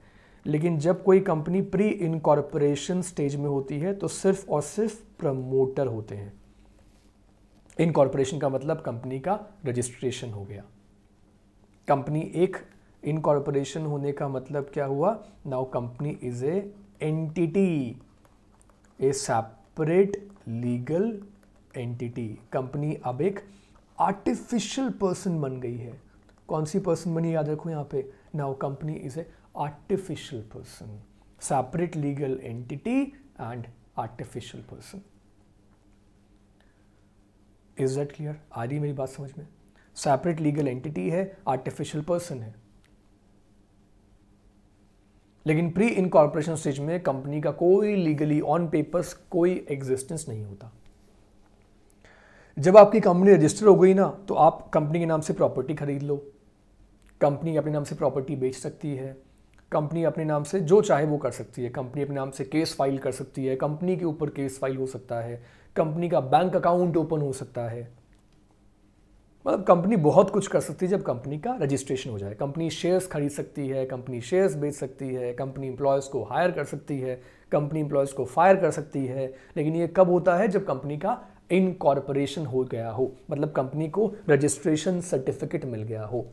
लेकिन जब कोई कंपनी प्री इनकॉर्पोरेशन स्टेज में होती है तो सिर्फ और सिर्फ प्रमोटर होते हैं इनकॉर्पोरेशन का मतलब कंपनी का रजिस्ट्रेशन हो गया कंपनी एक इनकॉर्पोरेशन होने का मतलब क्या हुआ now company is a entity a separate legal entity company अब एक आर्टिफिशियल पर्सन बन गई है कौन सी पर्सन बनी याद रखो यहाँ पे now company is a artificial person separate legal entity and artificial person is that clear आ रही मेरी बात समझ में सेपरेट लीगल एंटिटी है आर्टिफिशियल पर्सन है लेकिन प्री इनकॉर्पोरेशन स्टेज में कंपनी का कोई लीगली ऑन पेपर्स कोई एग्जिस्टेंस नहीं होता जब आपकी कंपनी रजिस्टर हो गई ना तो आप कंपनी के नाम से प्रॉपर्टी खरीद लो कंपनी अपने नाम से प्रॉपर्टी बेच सकती है कंपनी अपने नाम से जो चाहे वो कर सकती है कंपनी अपने नाम से केस फाइल कर सकती है कंपनी के ऊपर केस फाइल हो सकता है कंपनी का बैंक अकाउंट ओपन हो सकता है मतलब कंपनी बहुत कुछ कर सकती है जब कंपनी का रजिस्ट्रेशन हो जाए कंपनी शेयर्स खरीद सकती है कंपनी शेयर्स बेच सकती है कंपनी एम्प्लॉयज़ को हायर कर सकती है कंपनी एम्प्लॉयज़ को फायर कर सकती है लेकिन ये कब होता है जब कंपनी का इनकॉर्पोरेशन हो गया हो मतलब कंपनी को रजिस्ट्रेशन सर्टिफिकेट मिल गया हो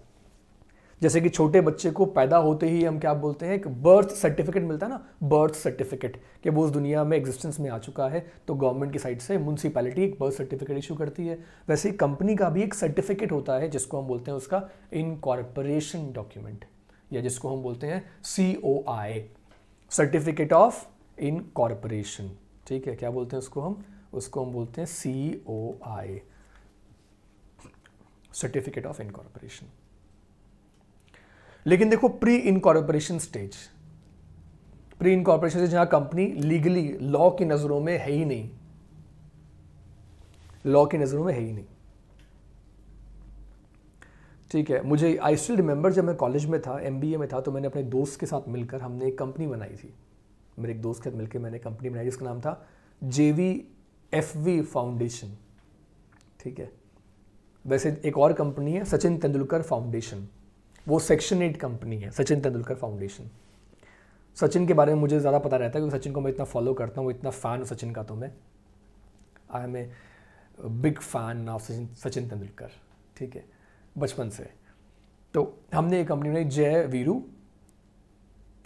जैसे कि छोटे बच्चे को पैदा होते ही हम क्या बोलते हैं कि बर्थ सर्टिफिकेट मिलता है ना बर्थ सर्टिफिकेट कि वो उस दुनिया में एग्जिस्टेंस में आ चुका है तो गवर्नमेंट की साइड से म्यूनसिपैलिटी एक बर्थ सर्टिफिकेट इशू करती है वैसे ही कंपनी का भी एक सर्टिफिकेट होता है जिसको हम बोलते हैं उसका इनकॉर्पोरेशन डॉक्यूमेंट या जिसको हम बोलते हैं C O I certificate of incorporation ठीक है क्या बोलते हैं उसको हम उसको हम बोलते हैं C O I certificate of incorporation लेकिन देखो pre incorporation stage pre incorporation stage जहां कंपनी लीगली लॉ की नज़रों में है ही नहीं लॉ की नज़रों में है ही नहीं ठीक है मुझे आई स्टिल रिमेंबर जब मैं कॉलेज में था एम में था तो मैंने अपने दोस्त के साथ मिलकर हमने एक कंपनी बनाई थी मेरे एक दोस्त के साथ मिलकर मैंने कंपनी बनाई जिसका नाम था जेवी एफ वी फाउंडेशन ठीक है वैसे एक और कंपनी है सचिन तेंदुलकर फाउंडेशन वो सेक्शन एट कंपनी है सचिन तेंदुलकर फाउंडेशन सचिन के बारे में मुझे ज़्यादा पता रहता है क्योंकि सचिन को मैं इतना फॉलो करता हूँ इतना फ़ैन हूँ सचिन का तो मैं I am a big fan of Sachin Sachin Tendulkar ठीक है बचपन से तो हमने एक कंपनी बनाई Jai Veeru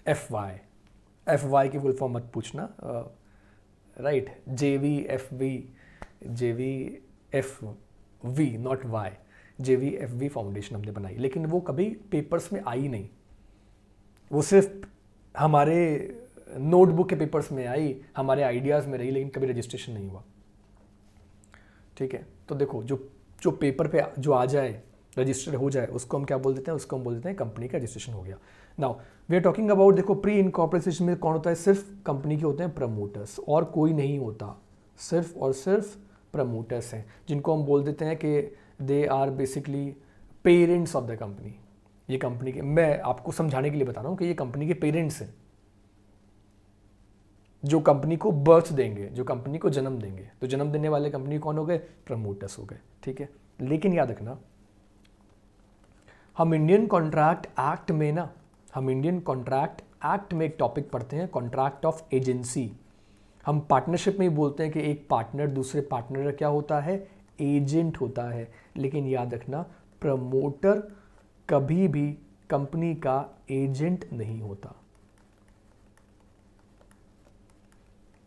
F Y F Y की फुल फॉर्म मत पूछना right J J V V V V F F not Y J V F V foundation हमने बनाई लेकिन वो कभी पेपर्स में आई नहीं वो सिर्फ हमारे नोटबुक के पेपर्स में आई हमारे आइडियाज़ में रही लेकिन कभी रजिस्ट्रेशन नहीं हुआ ठीक है तो देखो जो जो पेपर पे जो आ जाए रजिस्टर हो जाए उसको हम क्या बोल देते हैं उसको हम बोल देते हैं कंपनी का रजिस्ट्रेशन हो गया now we are talking about देखो प्री इनकॉर्पोरेशन में कौन होता है सिर्फ कंपनी के होते हैं प्रमोटर्स और कोई नहीं होता सिर्फ और सिर्फ प्रमोटर्स हैं जिनको हम बोल देते हैं कि they are basically parents of the company ये कंपनी के मैं आपको समझाने के लिए बता रहा हूँ कि ये कंपनी के पेरेंट्स हैं जो कंपनी को बर्थ देंगे जो कंपनी को जन्म देंगे तो जन्म देने वाले कंपनी कौन हो गए प्रमोटर्स हो गए ठीक है लेकिन याद रखना हम इंडियन कॉन्ट्रैक्ट एक्ट में ना हम इंडियन कॉन्ट्रैक्ट एक्ट में एक टॉपिक पढ़ते हैं कॉन्ट्रैक्ट ऑफ एजेंसी हम पार्टनरशिप में ही बोलते हैं कि एक पार्टनर दूसरे पार्टनर का क्या होता है एजेंट होता है लेकिन याद रखना प्रमोटर कभी भी कंपनी का एजेंट नहीं होता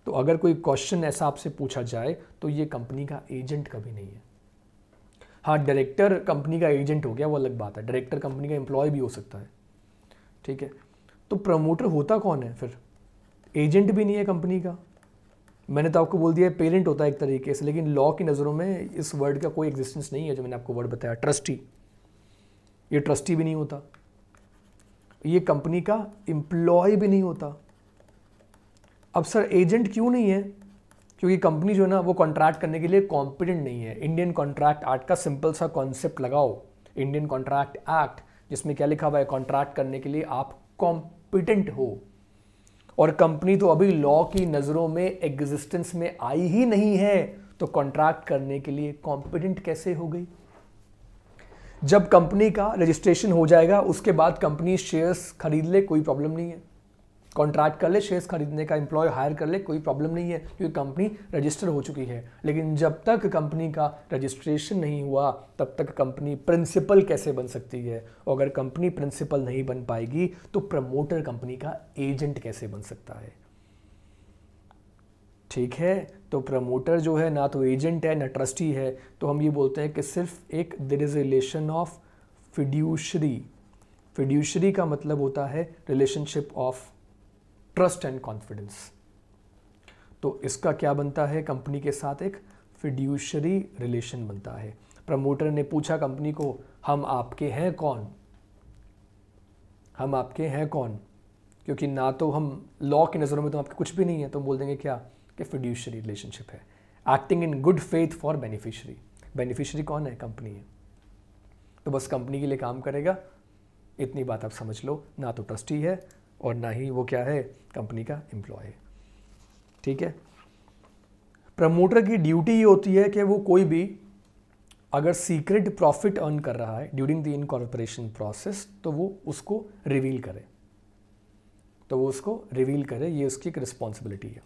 तो अगर कोई क्वेश्चन ऐसा आपसे पूछा जाए तो ये कंपनी का एजेंट कभी नहीं है हाँ डायरेक्टर कंपनी का एजेंट हो गया वो अलग बात है डायरेक्टर कंपनी का एम्प्लॉय भी हो सकता है ठीक है तो प्रमोटर होता कौन है फिर एजेंट भी नहीं है कंपनी का मैंने तो आपको बोल दिया है पेरेंट होता है एक तरीके से लेकिन लॉ की नज़रों में इस वर्ड का कोई एग्जिस्टेंस नहीं है जो मैंने आपको वर्ड बताया ट्रस्टी ये ट्रस्टी भी नहीं होता ये कंपनी का एम्प्लॉय भी नहीं होता अब सर एजेंट क्यों नहीं है क्योंकि कंपनी जो है ना वो कॉन्ट्रैक्ट करने के लिए कॉम्पिटेंट नहीं है इंडियन कॉन्ट्रैक्ट एक्ट का सिंपल सा कॉन्सेप्ट लगाओ इंडियन कॉन्ट्रैक्ट एक्ट जिसमें क्या लिखा हुआ है कॉन्ट्रैक्ट करने के लिए आप कॉम्पिटेंट हो और कंपनी तो अभी लॉ की नज़रों में एग्जिस्टेंस में आई ही नहीं है तो कॉन्ट्रैक्ट करने के लिए कॉम्पिटेंट कैसे हो गई जब कंपनी का रजिस्ट्रेशन हो जाएगा उसके बाद कंपनी शेयर्स खरीद ले कोई प्रॉब्लम नहीं है कॉन्ट्रैक्ट कर ले शेयर्स खरीदने का एम्प्लॉय हायर कर ले कोई प्रॉब्लम नहीं है क्योंकि कंपनी रजिस्टर हो चुकी है लेकिन जब तक कंपनी का रजिस्ट्रेशन नहीं हुआ तब तक कंपनी प्रिंसिपल कैसे बन सकती है और अगर कंपनी प्रिंसिपल नहीं बन पाएगी तो प्रमोटर कंपनी का एजेंट कैसे बन सकता है ठीक है तो प्रमोटर जो है ना तो एजेंट है ना ट्रस्टी है तो हम ये बोलते हैं कि सिर्फ एक there is relation of fiduciary fiduciary का मतलब होता है relationship of trust and confidence तो इसका क्या बनता है कंपनी के साथ एक फिड्यूशरी रिलेशन बनता है प्रमोटर ने पूछा कंपनी को हम आपके हैं कौन हम आपके हैं कौन क्योंकि ना तो हम लॉ की नज़रों में तो आपके कुछ भी नहीं है तो बोल देंगे क्या कि फिड्यूशरी रिलेशनशिप है acting in good faith for beneficiary beneficiary कौन है कंपनी है तो बस कंपनी के लिए काम करेगा इतनी बात आप समझ लो ना तो ट्रस्टी है और ना ही वो क्या है कंपनी का एम्प्लॉय ठीक है प्रमोटर की ड्यूटी ये होती है कि वो कोई भी अगर सीक्रेट प्रॉफिट अर्न कर रहा है ड्यूरिंग द इनकॉर्पोरेशन प्रोसेस तो वो उसको रिवील करे तो वो उसको रिवील करे ये उसकी एक रिस्पॉन्सिबिलिटी है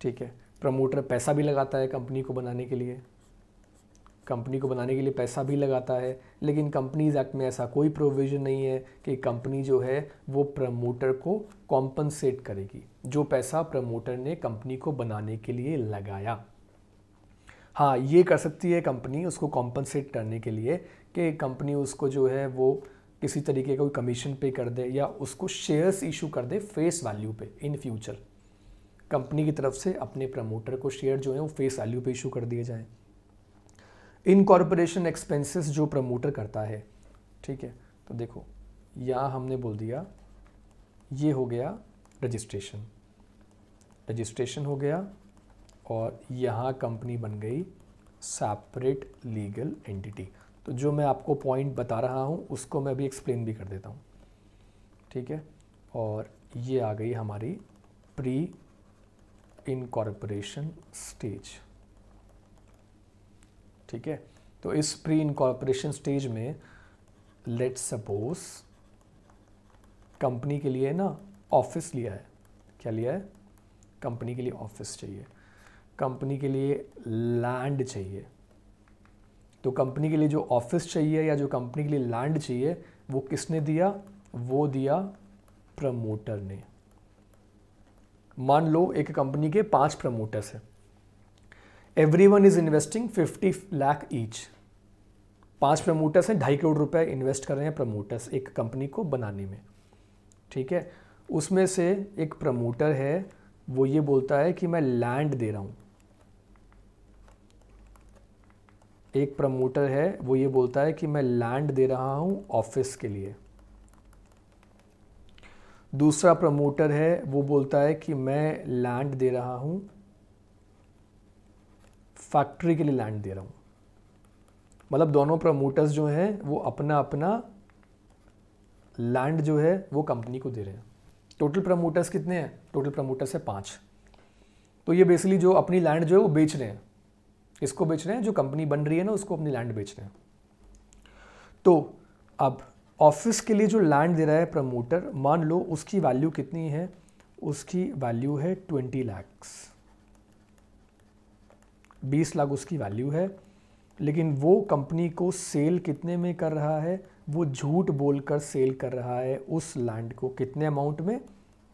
ठीक है प्रमोटर पैसा भी लगाता है कंपनी को बनाने के लिए कंपनी को बनाने के लिए पैसा भी लगाता है लेकिन कंपनीज एक्ट में ऐसा कोई प्रोविज़न नहीं है कि कंपनी जो है वो प्रमोटर को कॉम्पनसेट करेगी जो पैसा प्रमोटर ने कंपनी को बनाने के लिए लगाया हाँ ये कर सकती है कंपनी उसको कॉम्पनसेट करने के लिए कि कंपनी उसको जो है वो किसी तरीके का कोई कमीशन पे कर दे या उसको शेयर्स इशू कर दे फेस वैल्यू पे इन फ्यूचर कंपनी की तरफ से अपने प्रमोटर को शेयर जो है वो फेस वैल्यू पे इशू कर दिए जाएँ इनकॉर्पोरेशन एक्सपेंसिस एक्सपेंसेस जो प्रमोटर करता है ठीक है तो देखो यहाँ हमने बोल दिया ये हो गया रजिस्ट्रेशन रजिस्ट्रेशन हो गया और यहाँ कंपनी बन गई सेपरेट लीगल एंटिटी तो जो मैं आपको पॉइंट बता रहा हूँ उसको मैं अभी एक्सप्लेन भी कर देता हूँ ठीक है और ये आ गई हमारी प्री इनकॉर्पोरेशन स्टेज ठीक है तो इस प्री इनकॉर्पोरेशन स्टेज में लेट सपोज कंपनी के लिए ना ऑफिस लिया है क्या लिया है कंपनी के लिए ऑफिस चाहिए कंपनी के लिए लैंड चाहिए तो कंपनी के लिए जो ऑफिस चाहिए या जो कंपनी के लिए लैंड चाहिए वो किसने दिया वो दिया प्रमोटर ने मान लो एक कंपनी के पांच प्रमोटर्स हैं every one is investing fifty lakh each पांच प्रमोटर्स हैं ढाई करोड़ रुपए इन्वेस्ट कर रहे हैं प्रमोटर्स एक कंपनी को बनाने में ठीक है उसमें से एक प्रमोटर है वो ये बोलता है कि मैं लैंड दे रहा हूं एक प्रमोटर है वो ये बोलता है कि मैं लैंड दे रहा हूं ऑफिस के लिए दूसरा प्रमोटर है वो बोलता है कि मैं लैंड दे रहा हूं फैक्ट्री के लिए लैंड दे रहा हूँ मतलब दोनों प्रमोटर्स जो हैं वो अपना अपना लैंड जो है वो कंपनी को दे रहे हैं टोटल प्रमोटर्स कितने हैं टोटल प्रमोटर्स है पाँच तो ये बेसिकली जो अपनी लैंड जो है वो बेच रहे हैं इसको बेच रहे हैं जो कंपनी बन रही है ना उसको अपनी लैंड बेच रहे हैं तो अब ऑफिस के लिए जो लैंड दे रहा है प्रमोटर मान लो उसकी वैल्यू कितनी है उसकी वैल्यू है ट्वेंटी लैक्स बीस लाख उसकी वैल्यू है लेकिन वो कंपनी को सेल कितने में कर रहा है वो झूठ बोलकर सेल कर रहा है उस लैंड को कितने अमाउंट में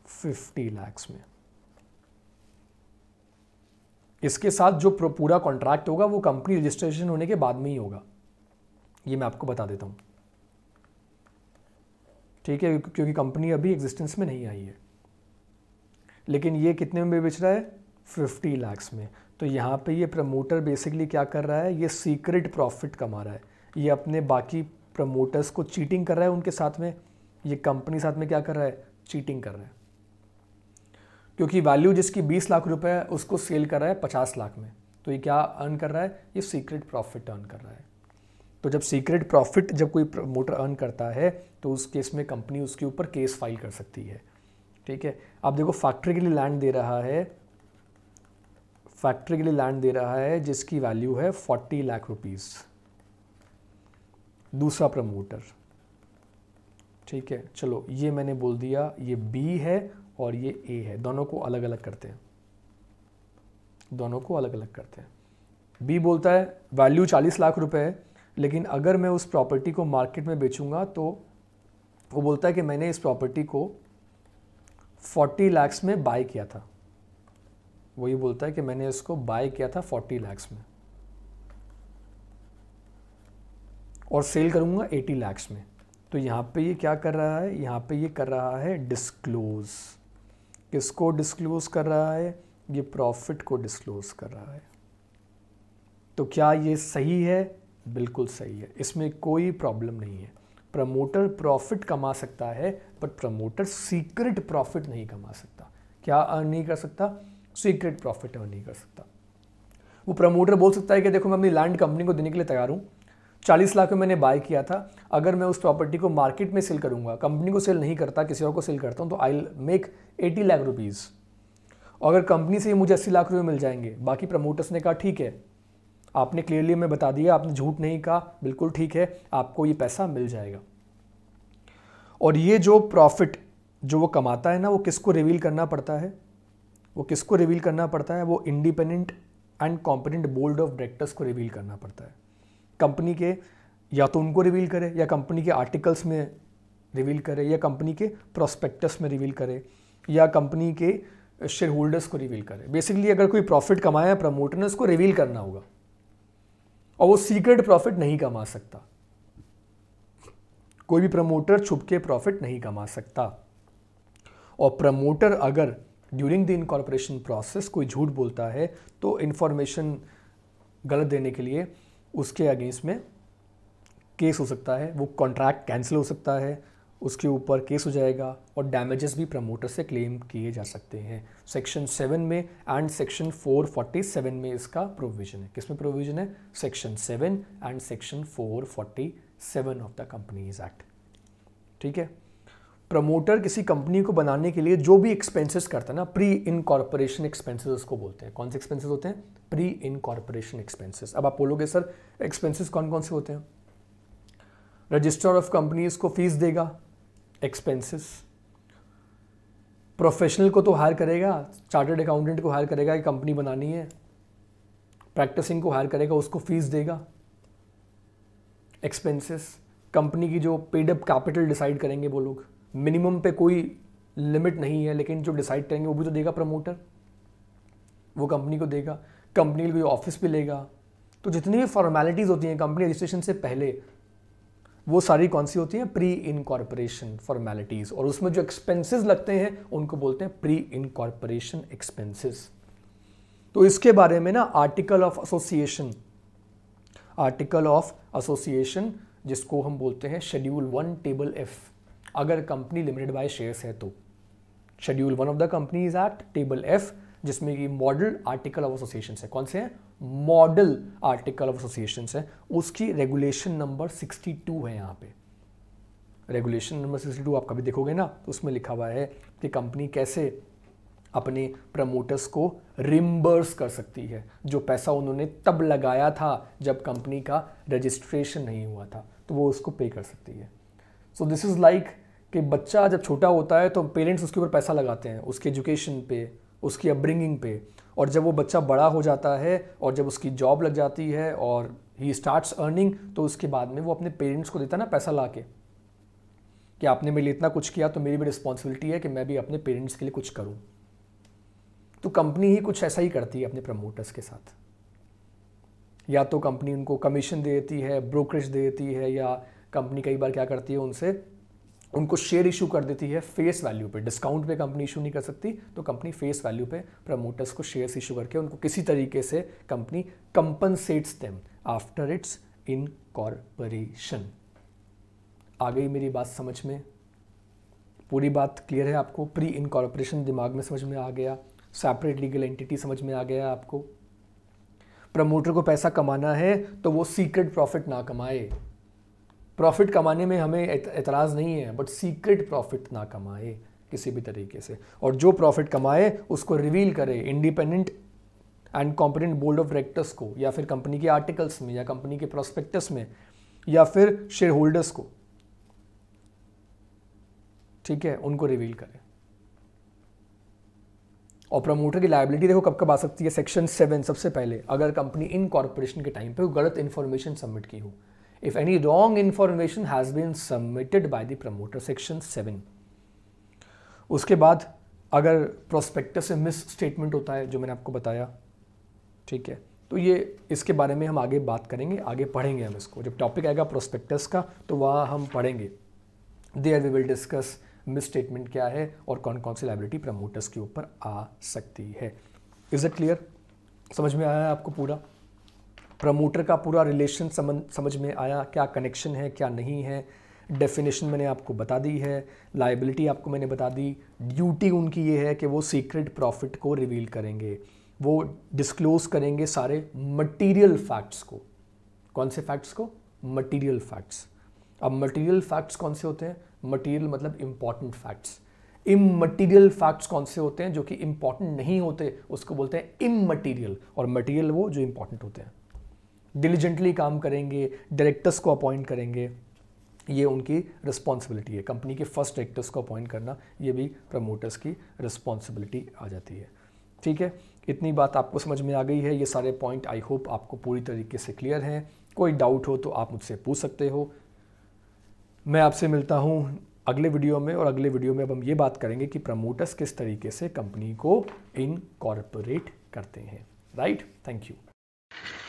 फिफ्टी लैक्स में इसके साथ जो पूरा कॉन्ट्रैक्ट होगा वो कंपनी रजिस्ट्रेशन होने के बाद में ही होगा ये मैं आपको बता देता हूं ठीक है क्योंकि कंपनी अभी एग्जिस्टेंस में नहीं आई है लेकिन ये कितने में बेच रहा है फिफ्टी लैक्स में तो यहाँ पे ये प्रमोटर बेसिकली क्या कर रहा है ये सीक्रेट प्रॉफिट कमा रहा है ये अपने बाकी प्रमोटर्स को चीटिंग कर रहा है उनके साथ में ये कंपनी साथ में क्या कर रहा है चीटिंग कर रहा है क्योंकि वैल्यू जिसकी 20 लाख रुपए है उसको सेल कर रहा है 50 लाख में तो ये क्या अर्न कर रहा है ये सीक्रेट प्रॉफिट अर्न कर रहा है तो जब सीक्रेट प्रॉफिट जब कोई प्रमोटर अर्न करता है तो उस केस में कंपनी उसके ऊपर केस फाइल कर सकती है ठीक है आप देखो फैक्ट्री के लिए लैंड दे रहा है फैक्ट्री के लिए लैंड दे रहा है जिसकी वैल्यू है फोर्टी लाख रुपीज़ दूसरा प्रमोटर ठीक है चलो ये मैंने बोल दिया ये बी है और ये ए है दोनों को अलग अलग करते हैं दोनों को अलग अलग करते हैं बी बोलता है वैल्यू चालीस लाख रुपए है लेकिन अगर मैं उस प्रॉपर्टी को मार्केट में बेचूंगा तो वो बोलता है कि मैंने इस प्रॉपर्टी को फोर्टी लैक्स में बाय किया था वो ये बोलता है कि मैंने इसको बाय किया था फोर्टी लैक्स में और सेल करूंगा एटी लैक्स में तो यहां पे ये क्या कर रहा है यहां पे ये कर रहा है डिस्क्लोज किसको डिस्क्लोज कर रहा है ये प्रॉफिट को डिस्क्लोज कर रहा है तो क्या ये सही है बिल्कुल सही है इसमें कोई प्रॉब्लम नहीं है प्रमोटर प्रॉफिट कमा सकता है बट प्रमोटर सीक्रेट प्रॉफिट नहीं कमा सकता क्या अर्न नहीं कर सकता सीक्रेट प्रॉफिट अर्न नहीं कर सकता वो प्रमोटर बोल सकता है कि देखो मैं अपनी लैंड कंपनी को देने के लिए तैयार हूँ चालीस लाख में मैंने बाय किया था अगर मैं उस प्रॉपर्टी को मार्केट में सेल करूँगा कंपनी को सेल नहीं करता किसी और को सेल करता हूँ तो I make eighty lakh rupees और अगर कंपनी से ही मुझे अस्सी लाख रुपये मिल जाएंगे बाकी प्रमोटर्स ने कहा ठीक है आपने क्लियरली हमें बता दिया आपने झूठ नहीं कहा बिल्कुल ठीक है आपको ये पैसा मिल जाएगा और ये जो प्रॉफिट जो वो कमाता है ना वो किसको रिवील करना पड़ता है वो किसको रिवील करना पड़ता है वो independent and competent board of directors को रिवील करना पड़ता है कंपनी के या तो उनको रिवील करे या कंपनी के आर्टिकल्स में रिवील करे या कंपनी के प्रोस्पेक्टस में रिवील करे या कंपनी के शेयर होल्डर्स को रिवील करे बेसिकली अगर कोई प्रॉफिट कमाया है प्रमोटर ने उसको रिवील करना होगा और वो सीक्रेट प्रॉफिट नहीं कमा सकता कोई भी प्रमोटर छुप के प्रॉफिट नहीं कमा सकता और प्रमोटर अगर ड्यूरिंग द इनकॉर्पोरेशन प्रोसेस कोई झूठ बोलता है तो इन्फॉर्मेशन गलत देने के लिए उसके अगेंस्ट में केस हो सकता है वो कॉन्ट्रैक्ट कैंसिल हो सकता है उसके ऊपर केस हो जाएगा और डैमेजेस भी प्रमोटर से क्लेम किए जा सकते हैं सेक्शन सेवन में and section four forty seven में इसका प्रोविज़न है किस में प्रोविज़न है section seven and section four forty seven of the companies act ठीक है प्रमोटर किसी कंपनी को बनाने के लिए जो भी एक्सपेंसेस करता है ना प्री इनकॉर्पोरेशन एक्सपेंसेस उसको बोलते हैं कौन से एक्सपेंसेस होते हैं प्री इनकॉर्पोरेशन एक्सपेंसेस अब आप बोलोगे सर एक्सपेंसेस कौन कौन से होते हैं रजिस्टर ऑफ कंपनी को फीस देगा एक्सपेंसेस प्रोफेशनल को तो हायर करेगा चार्टर्ड अकाउंटेंट को हायर करेगा कंपनी बनानी है प्रैक्टिसिंग को हायर करेगा उसको फीस देगा एक्सपेंसेस कंपनी की जो पेडअप कैपिटल डिसाइड करेंगे वो लोग मिनिमम पे कोई लिमिट नहीं है लेकिन जो डिसाइड करेंगे वो भी तो देगा प्रमोटर वो कंपनी को देगा कंपनी कोई ऑफिस भी लेगा तो जितनी भी फॉर्मेलिटीज़ होती हैं कंपनी रजिस्ट्रेशन से पहले वो सारी कौन सी होती हैं प्री इनकॉर्पोरेशन फॉर्मेलिटीज़ और उसमें जो एक्सपेंसेस लगते हैं उनको बोलते हैं प्री इनकॉर्पोरेशन एक्सपेंसेस तो इसके बारे में ना article of association article of association जिसको हम बोलते हैं शेड्यूल वन टेबल एफ़ अगर कंपनी लिमिटेड बाय शेयर्स है तो schedule one of the company is at table F जिसमें कि मॉडल आर्टिकल ऑफ एसोसिएशन है कौन से हैं मॉडल आर्टिकल ऑफ एसोसिएशन है उसकी रेगुलेशन नंबर 62 है यहाँ पे रेगुलेशन नंबर 62 आप कभी देखोगे ना तो उसमें लिखा हुआ है कि कंपनी कैसे अपने प्रमोटर्स को रिम्बर्स कर सकती है जो पैसा उन्होंने तब लगाया था जब कंपनी का रजिस्ट्रेशन नहीं हुआ था तो वो उसको पे कर सकती है सो दिस इज़ लाइक कि बच्चा जब छोटा होता है तो पेरेंट्स उसके ऊपर पैसा लगाते हैं उसके एजुकेशन पे उसकी अपब्रिंगिंग पे और जब वो बच्चा बड़ा हो जाता है और जब उसकी जॉब लग जाती है और ही स्टार्ट्स अर्निंग तो उसके बाद में वो अपने पेरेंट्स को देता है ना पैसा ला के कि आपने मेरे लिए इतना कुछ किया तो मेरी भी रिस्पॉन्सिबिलिटी है कि मैं भी अपने पेरेंट्स के लिए कुछ करूँ तो कंपनी ही कुछ ऐसा ही करती है अपने प्रमोटर्स के साथ या तो कंपनी उनको कमीशन देती है ब्रोकरेज देती है या कंपनी कई बार क्या करती है उनसे उनको शेयर इशू कर देती है फेस वैल्यू पे डिस्काउंट पे कंपनी इशू नहीं कर सकती तो कंपनी फेस वैल्यू पे प्रमोटर्स को शेयर्स इशू करके उनको किसी तरीके से company compensates them after its incorporation आ गई मेरी बात समझ में पूरी बात क्लियर है आपको प्री इन कॉरपोरेशन दिमाग में समझ में आ गया सेपरेट लीगल एंटिटी समझ में आ गया आपको प्रमोटर को पैसा कमाना है तो वो सीक्रेट प्रॉफिट ना कमाए प्रॉफिट कमाने में हमें एतराज़ नहीं है बट सीक्रेट प्रॉफिट ना कमाए किसी भी तरीके से और जो प्रॉफिट कमाए उसको रिवील करे independent and competent board of directors को या फिर कंपनी के आर्टिकल्स में या कंपनी के प्रोस्पेक्टस में या फिर शेयर होल्डर्स को ठीक है उनको रिवील करें और प्रमोटर की लाइबिलिटी देखो कब कब आ सकती है सेक्शन सेवन सबसे पहले अगर कंपनी इन कॉरपोरेशन के टाइम पे गलत इन्फॉर्मेशन सबमिट की हो if any wrong information has been submitted by the promoter section 7 उसके बाद अगर प्रोस्पेक्टस से मिस स्टेटमेंट होता है जो मैंने आपको बताया ठीक है तो ये इसके बारे में हम आगे बात करेंगे आगे पढ़ेंगे हम इसको जब टॉपिक आएगा प्रोस्पेक्टस का तो वहाँ हम पढ़ेंगे there we will discuss misstatement क्या है और कौन कौन सी लाइबिलिटी प्रमोटर्स के ऊपर आ सकती है इज़ इट क्लियर समझ में आया है आपको पूरा प्रमोटर का पूरा रिलेशन समझ में आया क्या कनेक्शन है क्या नहीं है डेफिनेशन मैंने आपको बता दी है लाइबिलिटी आपको मैंने बता दी ड्यूटी उनकी ये है कि वो सीक्रेट प्रॉफिट को रिवील करेंगे वो डिस्क्लोज करेंगे सारे मटेरियल फैक्ट्स को कौन से फैक्ट्स को मटेरियल फैक्ट्स अब मटेरियल फैक्ट्स कौन से होते हैं मटेरियल मतलब important facts immaterial facts कौन से होते हैं जो कि इम्पॉर्टेंट नहीं होते उसको बोलते हैं इम मटीरियल और मटीरियल वो जो इम्पॉर्टेंट होते हैं डिलीजेंटली काम करेंगे डायरेक्टर्स को अपॉइंट करेंगे ये उनकी रिस्पॉन्सिबिलिटी है कंपनी के फर्स्ट डायरेक्टर्स को अपॉइंट करना ये भी प्रमोटर्स की रिस्पॉन्सिबिलिटी आ जाती है ठीक है इतनी बात आपको समझ में आ गई है ये सारे पॉइंट आई होप आपको पूरी तरीके से क्लियर हैं कोई डाउट हो तो आप मुझसे पूछ सकते हो मैं आपसे मिलता हूँ अगले वीडियो में और अगले वीडियो में अब हम ये बात करेंगे कि प्रमोटर्स किस तरीके से कंपनी को इनकॉर्पोरेट करते हैं राइट थैंक यू